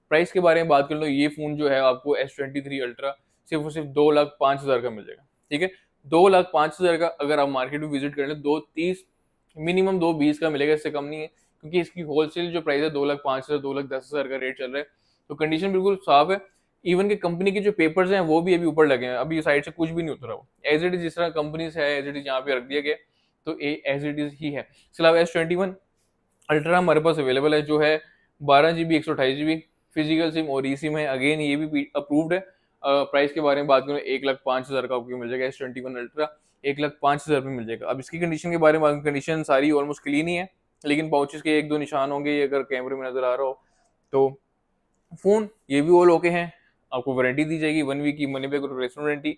प्राइस के बारे में बात कर लो ये फ़ोन जो है आपको एस ट्वेंटी थ्री अल्ट्रा सिर्फ और सिर्फ दो लाख पाँच हज़ार का मिल जाएगा ठीक है दो लाख पाँच हज़ार का अगर आप मार्केट में विजिट कर लें दो तीस मिनिमम दो बीस का मिलेगा इससे कम नहीं है क्योंकि इसकी होलसेल जो प्राइस है दो लाख पाँच हज़ार दो लाख दस हज़ार का रेट चल रहा है तो कंडीशन बिल्कुल साफ है इवन के कंपनी के जो पेपर्स हैं वो भी अभी ऊपर लगे हैं अभी साइड से कुछ भी नहीं उतरा हो एज इट इज जिस तरह कंपनीज है एज इट इज यहाँ पे रख दिया गया तो ए एज इट इज ही है इसके अलावा एस ट्वेंटी वन अल्ट्रा हमारे पास अवेलेबल है जो है बारह जी बी एक सौ अठाईस जी बी फिजिकल सिम और ई सिम है अगेन ये भी अप्रूव्ड है प्राइस के बारे में बात करें एक लाख पाँच हज़ार का आपको मिल जाएगा एस ट्वेंटी वन अल्ट्रा एक लाख पाँच हज़ार में मिल जाएगा अब इसकी कंडीशन के बारे में कंडीशन सारी ऑलमोस्ट क्लीन ही है लेकिन पाउचेस के एक दो निशान होंगे अगर कैमरे में नज़र आ रहा हो तो फ़ोन ये भी ऑल ओके हैं आपको वारंटी दी जाएगी वन वीक की मनी बैक और रिप्लेसमेंट वारंटी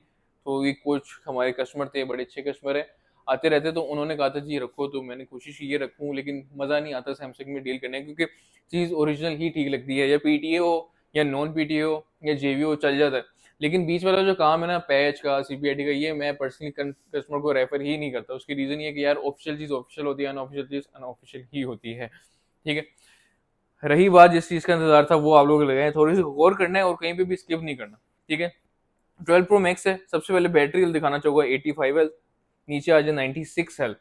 तो ये कुछ हमारे कस्टमर थे बड़े अच्छे कस्टमर हैं आते रहते तो उन्होंने कहा था जी रखो तो मैंने कोशिश की ये रखूँ लेकिन मज़ा नहीं आता सैमसंग में डील करने क्योंकि चीज़ ओरिजिनल ही ठीक लगती है या पी हो या नॉन पी हो या जे हो चल जाता है लेकिन बीच वाला जो काम है ना पैच का सी का ये मैं पर्सनली कस्टमर को रेफर ही नहीं करता उसकी रीज़न ये कि यार ऑफिशियल चीज़ ऑफिशियल होती है अनऑफिशियल चीज़ अनऑफिशियल ही होती है ठीक है रही बात जिस चीज़ का इंतजार था वो आप लोग लगाए थोड़ी सी गौर करना है और कहीं पे भी स्किप नहीं करना ठीक है ट्वेल्व प्रो मैक्स है सबसे पहले बैटरी दिखाना चाहूँगा एटी फाइव एल नीचे आ जाए ninety six health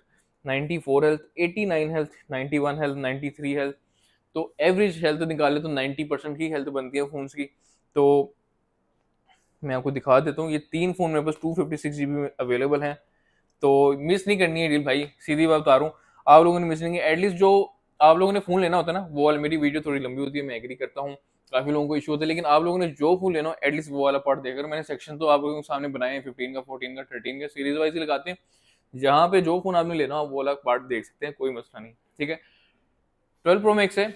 ninety four health eighty nine health ninety one health ninety three health तो एवरेज हेल्थ निकाले तो नाइन्टी परसेंट ही हेल्थ बनती है फोन्स की तो मैं आपको दिखा देता हूँ ये तीन फ़ोन मेरे पास two fifty six G B available हैं तो मिस नहीं करनी है डील भाई सीधी बात बता रहा हूँ आप लोगों ने मिस नहीं किया एटलीस्ट जो आप लोगों ने फ़ोन लेना होता है ना वो वाला मेरी वीडियो थोड़ी लंबी होती है मैं एग्री करता हूँ काफ़ी लोगों को इशू होता है लेकिन आप लोगों ने जो फोन लेना हो एटलीस्ट वो वाला पार्ट देकर मैंने सेक्शन तो आप लोगों के सामने बनाए हैं फिफ्टीन का फोर्टीन का थर्टीन का सीरीज वाइज लगाते हैं जहाँ पे जो फोन आपने लेना हो वो वाला पार्ट देख सकते हैं कोई मसला नहीं ठीक है ट्वेल्व प्रो मैक्स है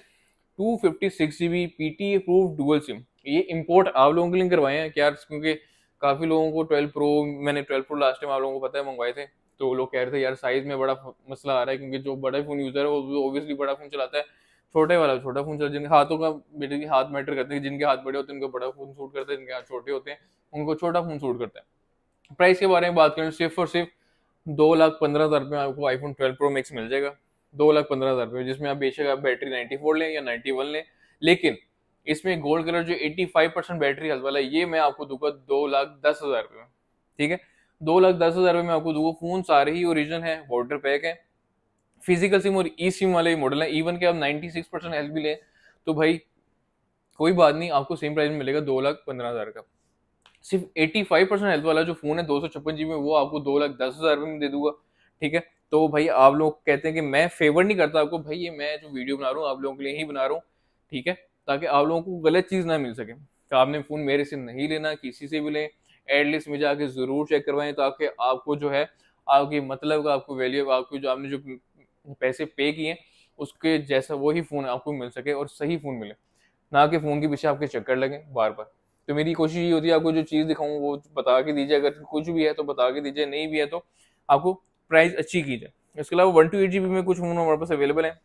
two fifty six G B P T approve dual SIM ये इम्पोर्ट आप लोगों के लिए करवाए हैं क्या क्योंकि काफ़ी लोगों को ट्वेल्व प्रो मैंने ट्वेल्व प्रो लास्ट टाइम आप लोगों को पता है मंगवाए थे तो वो लोग कह रहे थे यार साइज में बड़ा मसला आ रहा है क्योंकि जो बड़े फ़ोन यूज़र है वो ऑब्वियसली बड़ा फ़ोन चलाता है छोटे वाला छोटा फ़ोन चलाता जिनके हाथों का बेटे के हाथ मैटर करते हैं जिनके हाथ बड़े होते हैं उनको बड़ा फ़ोन सूट करता है जिनके हाथ छोटे होते हैं उनको छोटा फ़ोन सूट करता है प्राइस के बारे में बात करें सिर्फ और सिर्फ दो लाख पंद्रह हज़ार रुपये आपको आपको आईफोन ट्वेल्व प्रो मैक्स मिल जाएगा दो लाख पंद्रह हज़ार रुपये जिसमें आप बेशक आप बैटरी नाइन्टी फोर लें या नाइन्टी वन लें लेकिन इसमें गोल्ड कलर जो eighty five percent battery health वाला है ये मैं आपको दूंगा दो लाख दस हज़ार रुपये ठीक है दो लाख दस हज़ार रुपये में आपको दूंगा फ़ोन सारे ही ओरिजिनल है वाटर पैक है फिजिकल सिम और ई सिम वाले मॉडल हैं इवन के आप सिक्स परसेंट हेल्थ भी लें तो भाई कोई बात नहीं आपको सेम प्राइस में मिलेगा दो लाख पंद्रह हज़ार का सिर्फ एटी फाइव परसेंट हेल्थ वाला जो फ़ोन है दो सौ छप्पन जी में वो आपको दो लाख दस हज़ार रुपये में दे दूंगा ठीक है तो भाई आप लोग कहते हैं कि मैं फेवर नहीं करता आपको भाई ये मैं जो वीडियो बना रहा हूँ आप लोगों के लिए ही बना रहा हूँ ठीक है ताकि आप लोगों को गलत चीज़ ना मिल सके आपने फ़ोन मेरे से नहीं लेना किसी से भी लें एटलीस्ट में जाके ज़रूर चेक करवाएं ताकि आपको जो है आपकी मतलब का आपको वैल्यू आपको जो आपने जो पैसे पे किए उसके जैसा वही फ़ोन आपको मिल सके और सही फ़ोन मिले ना कि फ़ोन के पीछे आपके चक्कर लगे बार बार तो मेरी कोशिश ये होती है आपको जो चीज़ दिखाऊँ वो बता के दीजिए अगर कुछ भी है तो बता के दीजिए नहीं भी है तो आपको प्राइस अच्छी की जाए इसके अलावा one two eight G B में कुछ फ़ोन हमारे पास अवेलेबल हैं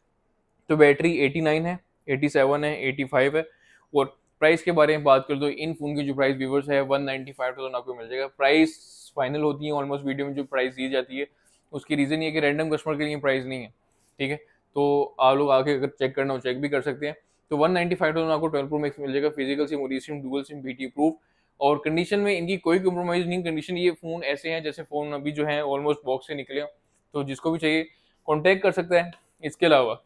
तो बैटरी एटी नाइन है एटी सेवन है एटी फाइव है और प्राइस के बारे में बात कर तो इन फ़ोन की जो प्राइस व्यूवर्स है वन नाइन्टी फाइव थाउजेंड आपको मिल जाएगा प्राइस फाइनल होती है ऑलमोस्ट वीडियो में जो प्राइस दी जाती है उसकी रीज़न ये कि रैंडम कस्टमर के लिए प्राइस नहीं है ठीक है तो आप लोग आके अगर चेक करना हो चेक भी कर सकते हैं तो वन नाइन्टी फाइव थाउजेंड आपको ट्वेल्व प्रो मैक्स मिल जाएगा फिजिकल सिम ओरी SIM dual SIM B T proof और कंडीशन में इनकी कोई कम्प्रोमाइज़ नहीं कंडीशन ये फ़ोन ऐसे हैं जैसे फ़ोन अभी जो है ऑलमोस्ट बॉक्स से निकले हो तो जिसको भी चाहिए कॉन्टैक्ट कर सकता है इसके अलावा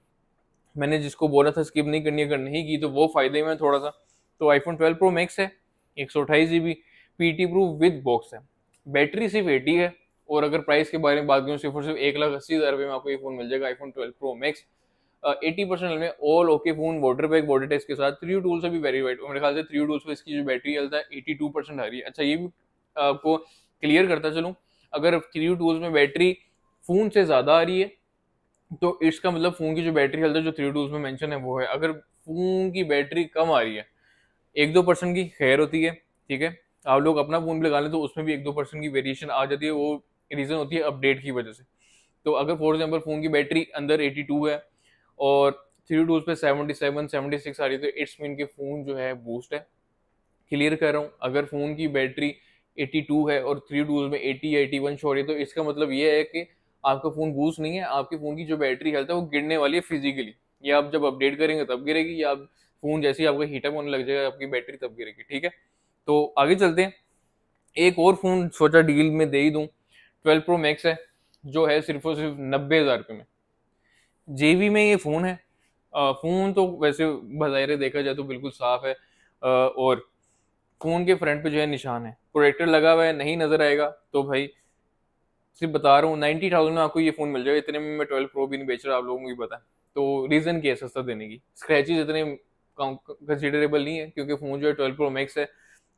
मैंने जिसको बोला था स्किप नहीं करनी अगर नहीं की तो वो फ़ायदे में थोड़ा सा तो आईफोन 12 प्रो मैक्स है एक सौ अट्ठाईस G B P T proof with box है बैटरी सिर्फ एटी है और अगर प्राइस के बारे में बात करूँ सिर्फ और सिर्फ एक लाख अस्सी हज़ार रुपये में आपको ये फ़ोन मिल जाएगा iPhone 12 pro max eighty percent में all okay phone water bag body test के साथ थ्री टूल्स भी वेरी वाइट मेरे ख्याल से थ्री टूल्स पर इसकी जो बैटरी हेल्थ है एटी टू परसेंट हरी अच्छा ये भी आपको क्लियर करता चलूँ अगर थ्री टूल्स में बैटरी फ़ोन से ज़्यादा आ रही है तो इसका मतलब फ़ोन की जो बैटरी हेल्थ है जो थ्री टूल्स में मैंशन है वो है अगर फ़ोन की बैटरी कम आ रही है एक दो परसेंट की खैर होती है ठीक है आप लोग अपना फोन भी लगा लें तो उसमें भी एक दो परसेंट की वेरिएशन आ जाती है वो रीज़न होती है अपडेट की वजह से तो अगर फॉर एग्जाम्पल फ़ोन की बैटरी अंदर एटी टू है और थ्री टू पे सेवेंटी सेवन सेवेंटी सिक्स आ रही है तो इट्स मीन के फ़ोन जो है बूस्ट है क्लियर कर रहा हूँ अगर फ़ोन की बैटरी एटी टू है और थ्री टू में एटी एटी वन छोड़ रही है तो इसका मतलब ये है कि आपका फ़ोन बूस्ट नहीं है आपके फ़ोन की जो बैटरी हेल्थ है वो गिरने वाली है फिजिकली या आप जब अपडेट करेंगे तब गिरेगी या आप फ़ोन जैसे ही आपका हीटअप होने लग जाएगा आपकी बैटरी तब गिरेगी ठीक है तो आगे चलते हैं एक और फ़ोन सोचा डील में दे ही दूँ ट्वेल्व प्रो मैक्स है जो है सिर्फ और सिर्फ नब्बे हज़ार रुपये में जे में ये फ़ोन है फ़ोन तो वैसे बाहर देखा जाए तो बिल्कुल साफ़ है आ, और फ़ोन के फ्रंट पे जो है निशान है प्रोटेक्टर लगा हुआ है नहीं नज़र आएगा तो भाई सिर्फ बता रहा हूँ नाइन्टी थाउजेंड में आपको ये फ़ोन मिल जाएगा इतने में मैं ट्वेल्व प्रो भी नहीं बेच रहा आप लोगों को भी पता है तो रीज़न क्या है सस्ता देने की स्क्रैचेज इतने कंसिडरेबल नहीं है क्योंकि फ़ोन जो है ट्वेल्व प्रो मैक्स है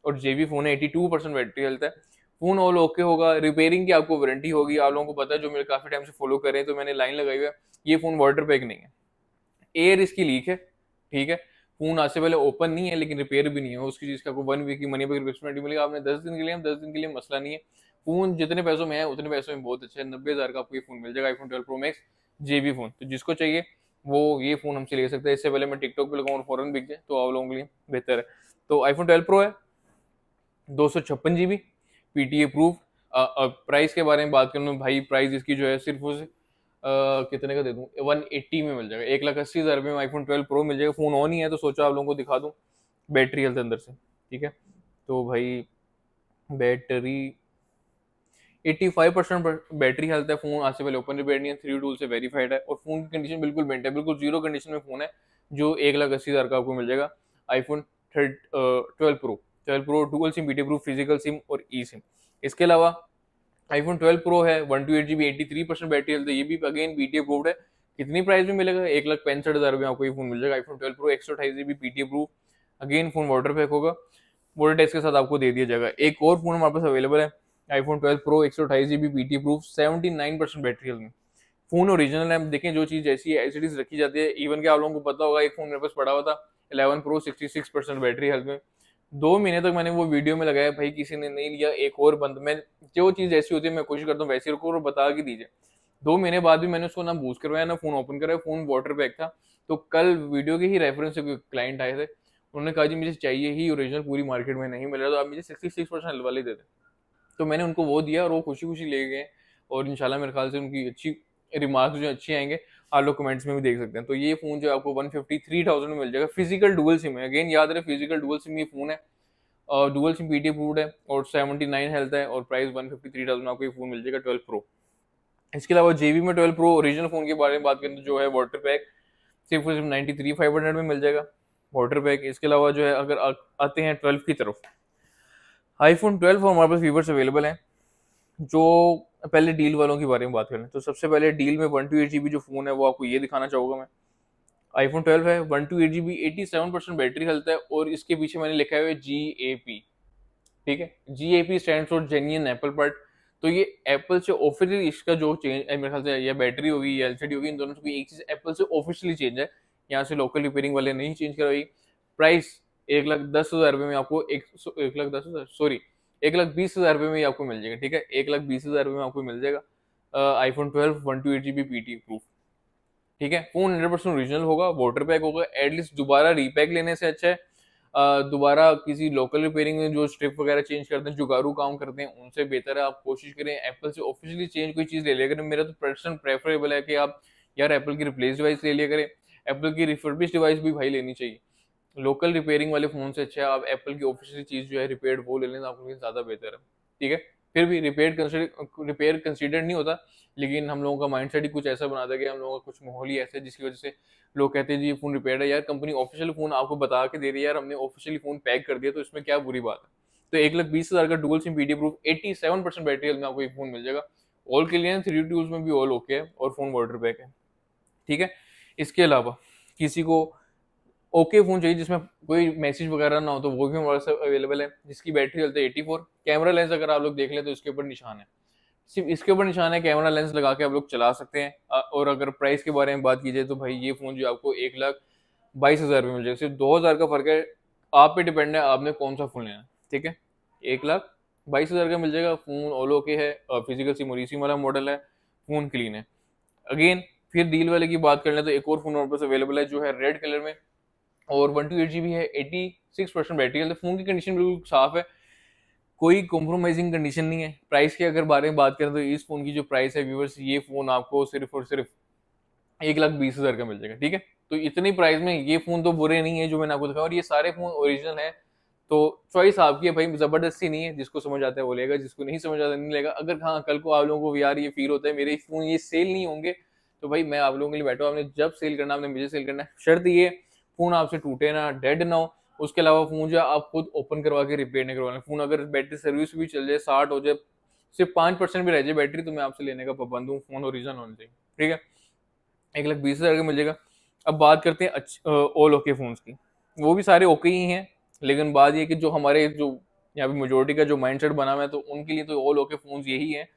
और जे बी फ़ोन है eighty two percent battery health है फ़ोन ऑल ओके होगा रिपेयरिंग की आपको वारंटी होगी आप लोगों को पता है जो मेरे काफ़ी टाइम से फॉलो कर रहे हैं तो मैंने लाइन लगाई हुई है ये फ़ोन वाटर पैक नहीं है एयर इसकी लीक है ठीक है फ़ोन आज से पहले ओपन नहीं है लेकिन रिपेयर भी नहीं है उसकी चीज़ का वन वीक की मनी बैक रिप्लेसमेंट मिलेगा आपने दस दिन के लिए दस दिन के लिए मसला नहीं है फ़ोन जितने पैसों में है उतने पैसों में बहुत अच्छा है नब्बे हज़ार का आपको ये फ़ोन मिल जाएगा iPhone twelve pro max J B phone तो जिसको चाहिए वो ये फ़ोन हमसे ले सकते हैं इससे पहले मैं टिकटॉक पे लगाऊँ और फॉरन बिक जाए तो आप लोगों के लिए बेहतर है तो आईफोन ट्वेल्व प्रो है दो सौ छप्पन G B P T A proof price के बारे में बात करूँ भाई प्राइस इसकी जो है सिर्फ उसे कितने का दे दूँ वन एट्टी में मिल जाएगा एक लाख अस्सी हज़ार रुपये में आईफोन ट्वेल्व प्रो मिल जाएगा फ़ोन ऑन ही है तो सोचा आप लोगों को दिखा दूँ बैटरी हेल्थ अंदर से ठीक है तो भाई बैटरी 85 परसेंट बैटरी हेल्थ है फोन आज से पहले ओपन रिपेयर नहीं है थ्री टूल से वेरीफाइड है और फोन की कंडीशन बिल्कुल मेंट है बिल्कुल जीरो कंडीशन में फोन है जो एक लाख अस्सी हज़ार का आपको मिल जाएगा iPhone third twelve pro twelve pro dual SIM BT proof physical SIM और ई सिम इसके अलावा आईफोन ट्वेल्व प्रो है one two eight G B eighty three percent battery health है ये भी अगेन बी टी अप्रूव्ड है कितनी price में मिलेगा एक लाख पैंसठ हज़ार रुपये आपको ये फोन मिल जाएगा आईफोन ट्वेल्व प्रो एक सौ अठाईस G B P T approve again phone water pack होगा वोटर टेस्ट के साथ आपको दे दिया जाएगा एक और फोन हमारे पास अवेलेबल है आईफोन ट्वेल्व प्रो एक सौ अठाईस G B P T proof seventy nine percent battery health phone original है देखें जो चीज़ जैसी एच डीज रखी जाती है इवन के आप लोगों को पता होगा एक फ़ोन मेरे पास पड़ा हुआ था eleven pro sixty six percent battery health में दो महीने तक मैंने वो वीडियो में लगाया भाई किसी ने नहीं लिया एक और बंद मैं जो चीज़ ऐसी होती है मैं कोशिश करता हूँ वैसी रखो और बता के दीजिए दो महीने बाद भी मैंने उसको ना बूज करवाया ना फ़ोन ओपन करवाया फ़ोन वाटर पैक था तो कल वीडियो के ही रेफरेंस से क्लाइंट आए थे उन्होंने कहा जी मुझे चाहिए ही ओरिजिनल पूरी मार्केट में नहीं मिल रहा तो आप मुझे सिक्सटी सिक्स परसेंट हलवा दे तो मैंने उनको वो दिया और वो खुशी खुशी ले गए और शाला मेरे ख्याल से उनकी अच्छी रिमार्क्स जो अच्छे आएंगे आप लोग कमेंट्स में भी देख सकते हैं तो ये फ़ोन जो आपको वन फिफ्टी थ्री थाउजेंड में मिल जाएगा फिजिकल डुअल सिम है अगेन याद रहे फिजिकल डुअल सिम ये फ़ोन है और डुअल सिम पीटी फूड है और सेवेंटी नाइन हेल्थ है और price one fifty three thousand आपको ये फ़ोन मिल जाएगा ट्वेल्व प्रो इसके अलावा जे में ट्वेल्व प्रो ओरिजिनल फ़ोन के बारे में बात करें तो जो है वाटर पैक सिर्फ सिर्फ नाइन्टी थ्री फाइव हंड्रेड में मिल जाएगा वाटर पैक इसके अलावा जो है अगर आते हैं ट्वेल्व की तरफ आईफोन 12 और हमारे पास व्यूवर्स अवेलेबल हैं जो पहले डील वालों के बारे में बात करें तो सबसे पहले डील में one two eight G B जो फ़ोन है वो आपको ये दिखाना चाहूँगा मैं आईफोन 12 है one two eight G B eighty seven percent battery health है और इसके पीछे मैंने लिखा हुआ है जी ए पी ठीक है G A P stand for genuine Apple part तो ये एप्पल से ऑफिशियली इसका जो चेंज मेरे ख्याल से या बैटरी होगी या एल सी डी होगी इन दोनों से एक चीज़ एप्पल से ऑफिशियली चेंज है यहाँ से लोकल रिपेयरिंग वाले नहीं चेंज करवाई प्राइस एक लाख दस हजार रुपये में आपको एक एक लाख दस हजार सॉरी एक लाख बीस हजार रुपये में आपको मिल जाएगा ठीक है एक लाख बीस हजार रुपये में आपको मिल जाएगा iPhone twelve one two eight G B P T proof ठीक है फोन हंड्रेड परसेंट ओरिजिनल होगा वाटर पैक होगा एटलीस्ट दोबारा रीपैक लेने से अच्छा है दोबारा किसी लोकल रिपेयरिंग में जो स्ट्रिप वगैरह चेंज करते हैं जुगारू काम करते हैं उनसे बेहतर है आप कोशिश करें एप्पल से ऑफिशियली चेंज कोई चीज़ ले लिया करें मेरा तो पर्सन प्रेफरेबल है कि आप यार एप्पल की रिप्लेस डिवाइस ले लिया करें एप्पल की रिफर्बिश डिवाइस भी भाई लेनी चाहिए लोकल रिपेयरिंग वाले फ़ोन से अच्छा है आप एप्पल की ऑफिशियल चीज़ जो है रिपेयर वो ले तो आपके लिए ज़्यादा बेहतर है ठीक है फिर भी रिपेयर रिपेयर कंसिडर नहीं होता लेकिन हम लोगों का सेट ही कुछ ऐसा बना था कि हम लोगों का कुछ माहौल ही ऐसा है जिसकी वजह से लोग कहते हैं जी ये फ़ोन रिपेयर है यार कंपनी ऑफिशियल फ़ोन आपको बता के दे रही है यार हमने ऑफिशियली फ़ोन पैक कर दिया तो इसमें क्या बुरी बात है तो एक लाख बीस हज़ार का dual sim PD proof eighty seven percent battery में आपको ये फ़ोन मिल जाएगा ऑल क्लियर थ्री टूल्स में भी ऑल ओके है और फ़ोन वाटर पैक है ठीक है इसके अलावा किसी को ओके फ़ोन चाहिए जिसमें कोई मैसेज वगैरह ना हो तो वो भी हमारे साथ अवेलेबल है जिसकी बैटरी चलती है एटी फोर कैमरा लेंस अगर आप लोग देख लें तो इसके ऊपर निशान है सिर्फ इसके ऊपर निशान है कैमरा लेंस लगा के आप लोग चला सकते हैं और अगर प्राइस के बारे में बात की जाए तो भाई ये फ़ोन जो आपको एक लाख बाईस हज़ार रुपये मिल जाएगा सिर्फ दो हज़ार का फ़र्क है आप पे डिपेंड है आपने कौन सा फ़ोन लेना है ठीक है एक लाख बाईस हज़ार का मिल जाएगा फ़ोन ओलो के है फिजिकल सिम और वाला मॉडल है फ़ोन क्लीन है अगेन फिर डील वाले की बात कर लें तो एक और फ़ोन हमारे पास अवेलेबल है जो है रेड कलर में और one two eight G B है एटी सिक्स परसेंट बैटरी है फ़ोन मतलब की कंडीशन बिल्कुल साफ़ है कोई कॉम्प्रोमाइजिंग कंडीशन नहीं है प्राइस के अगर बारे में बात करें तो इस फ़ोन की जो प्राइस है व्यूवर्स ये फ़ोन आपको सिर्फ और सिर्फ एक लाख बीस हज़ार का मिल जाएगा ठीक है तो इतनी प्राइस में ये फ़ोन तो बुरे नहीं है जो मैंने आपको दिखाया और ये सारे फ़ोन ओरिजिनल है तो चॉइस आपकी है भाई ज़बरदस्ती नहीं है जिसको समझ आता है वो लेगा जिसको नहीं समझ आता नहीं लेगा अगर हाँ कल को आप लोगों को यार ये फील होता है मेरे फ़ोन ये सेल नहीं होंगे तो भाई मैं आप लोगों के लिए बैठा हूँ आपने जब सेल करना आपने मुझे सेल करना है शर्त ये फ़ोन आपसे टूटे ना डेड ना हो उसके अलावा फ़ोन जो आप खुद ओपन करवा के रिपेयर नहीं करवाना फ़ोन अगर बैटरी सर्विस भी चल जाए साठ हो जाए सिर्फ पाँच परसेंट भी रह जाए बैटरी तो मैं आपसे लेने का पाबंद हूँ फ़ोन ओरिजिनल होना चाहिए ठीक है एक लाख बीस हज़ार का मिलेगा अब बात करते हैं ऑल ओके फ़ोन्स की वो भी सारे ओके ही हैं लेकिन बात ये कि जो हमारे जो यहाँ पे मेजोरिटी का जो माइंड बना हुआ है तो उनके लिए तो ऑल ओके फ़ोन्स यही है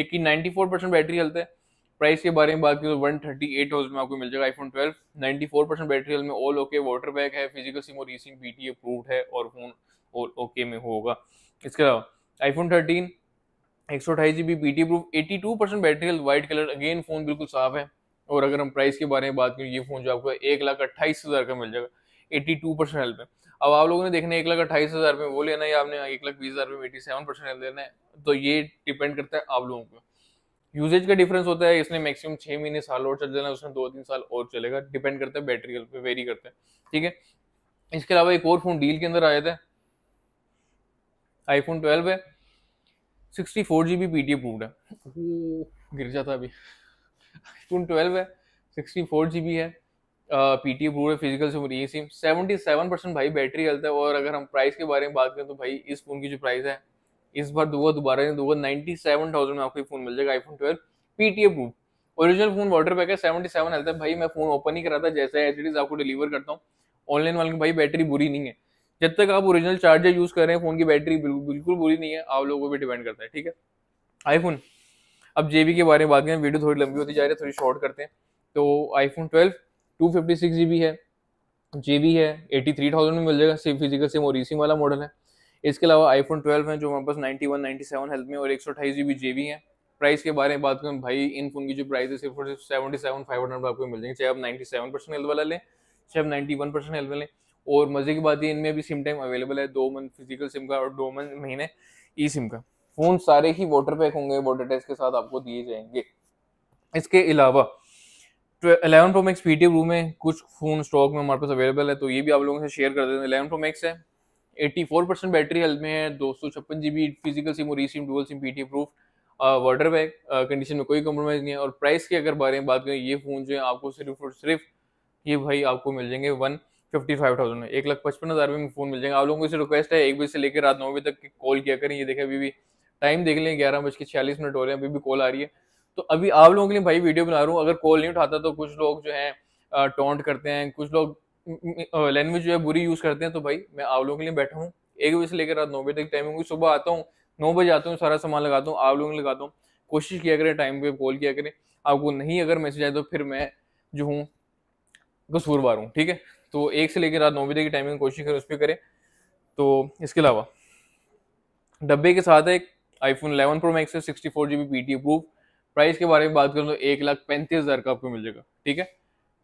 एक की नाइन्टी फोर परसेंट बैटरी चलता है प्राइस के बारे में बात करें तो वन थर्टी एट थाउजेंड में आपको मिल जाएगा iPhone twelve ninety four percent battery में ऑल ओके वाटर बैग है फिजिकल सिम और ई बी टी अप्रूव्ड है और फोन ऑल ओके में होगा इसके अलावा आईफोन थर्टीन एक सौ अठाई G B B T approve eighty two percent battery white colour again phone बिल्कुल साफ है और अगर हम प्राइस के बारे में बात करें ये फ़ोन जो आपको एक लाख अट्ठाईस हज़ार का मिल जाएगा एट्टी टू परसेंट हेल्प है अब आप लोगों ने देखना है एक लाख अट्ठाईस हज़ार में वो लेना है आपने एक लाख बीस हज़ार में एटी सेवन परसेंट हेल्प लेना है तो ये डिपेंड करता है आप लोगों को यूजेज का डिफरेंस होता है इसने मैक्सिमम छह महीने साल और चल जाना उसने दो तीन साल और चलेगा डिपेंड करता है बैटरी पे वेरी करते हैं ठीक है इसके अलावा एक और फ़ोन डील के अंदर आया था आईफोन ट्वेल्व है sixty four G B P T approved है वो गिर जाता अभी आईफोन ट्वेल्व है सिक्सटी फोर जी बी है पी टी अप्रूव है फिजिकल से ये सेवेंटी सेवन परसेंट भाई बैटरी हेल्थ है और अगर हम प्राइस के बारे में बात करें तो भाई इस फोन की जो प्राइस है इस बार दूंगा दोबारा दूंगा नाइनटी सेवन थाउजेंड में आपको फोन मिल जाएगा iPhone twelve PTA proof original phone water pack है सेवेंटी सेवन हेल्थ है भाई मैं फोन ओपन ही करा था जैसे एच आपको डिलीवर करता हूँ ऑनलाइन वाले भाई बैटरी बुरी नहीं है जब तक आप ओरिजिनल चार्जर यूज कर रहे हैं फोन की बैटरी बिल्कुल बुरी नहीं है आप लोगों को भी डिपेंड करता है ठीक है आईफोन अब जेबी के बारे में बात करें वीडियो थोड़ी लंबी होती जा रही है थोड़ी शॉर्ट करते हैं तो iPhone twelve two fifty six G B है जेबी बी है एटी थ्री थाउजेंड में मिल जाएगा सेम फिजिकल सेम और ई वाला मॉडल है इसके अलावा आईफोन 12 है जो हमारे पास 91, 97 हेल्थ में और एक सौ अठाईस जी बी जे बी है प्राइस के बारे में बात करें भाई इन फोन की जो प्राइस है सिर्फ और सिर्फ सेवेंटी सेवन फाइव हंड्रेड आपको मिल जाएंगे चाहे आप नाइन्टी सेवन परसेंट हेल्थ वाला लें चाहे आप नाइन्टी वन परसेंट हेल्थ लें और मज़े की बात ये इनमें अभी सिम टाइम अवेलेबल है दो मंथ फिजिकल सिम का और दो मंथ महीने ई सिम का फ़ोन सारे ही वाटर पैक होंगे वाटर टेस्ट के साथ आपको दिए जाएंगे इसके अलावा eleven pro max P T में कुछ फ़ोन स्टॉक में हमारे पास अवेलेबल है तो ये भी आप लोगों से शेयर कर देते हैं एलेवन प्रो मैक्स है 84 परसेंट बैटरी हेल्थ में है दो सौ छप्पन जी बी फिजिकल सिम और E sim dual SIM P T proof water bag condition में कोई कम्प्रोमाइज़ नहीं है और प्राइस के अगर बारे में बात करें ये फ़ोन जो है आपको सिर्फ और सिर्फ ये भाई आपको मिल जाएंगे वन फिफ्टी फाइव थाउजेंड में एक लाख पचपन हज़ार में फ़ोन मिल जाएगा आप लोगों से रिक्वेस्ट है एक बजे से लेकर रात नौ बजे तक कॉल किया करें ये देखें अभी भी टाइम देख लें ग्यारह बज के छियालीस मिनट हो रहे हैं अभी भी कॉल आ रही है तो अभी आप लोगों के लिए भाई वीडियो बना रहा हूँ अगर कॉल नहीं उठाता तो कुछ लोग जो है टोंट करते हैं कुछ लोग लैंग्वेज हम्म, जो है बुरी यूज़ करते हैं तो भाई मैं आप लोगों के लिए बैठा हूँ एक बजे से लेकर रात नौ बजे तक टाइमिंग होगी सुबह आता हूँ नौ बजे आता हूँ सारा सामान लगाता हूँ आप लोगों लगाता हूँ कोशिश किया करें टाइम पे कॉल किया करें आपको नहीं अगर मैसेज आए तो फिर मैं जो हूँ कसूरवार हूँ ठीक है तो एक से लेकर रात नौ बजे की टाइमिंग कोशिश करें उस पर करें तो इसके अलावा डब्बे के साथ है एक आईफोन 11 प्रो मैक्स है sixty four G B P T proof price के बारे में बात करूँ तो एक लाख पैंतीस हज़ार का आपको मिल जाएगा ठीक है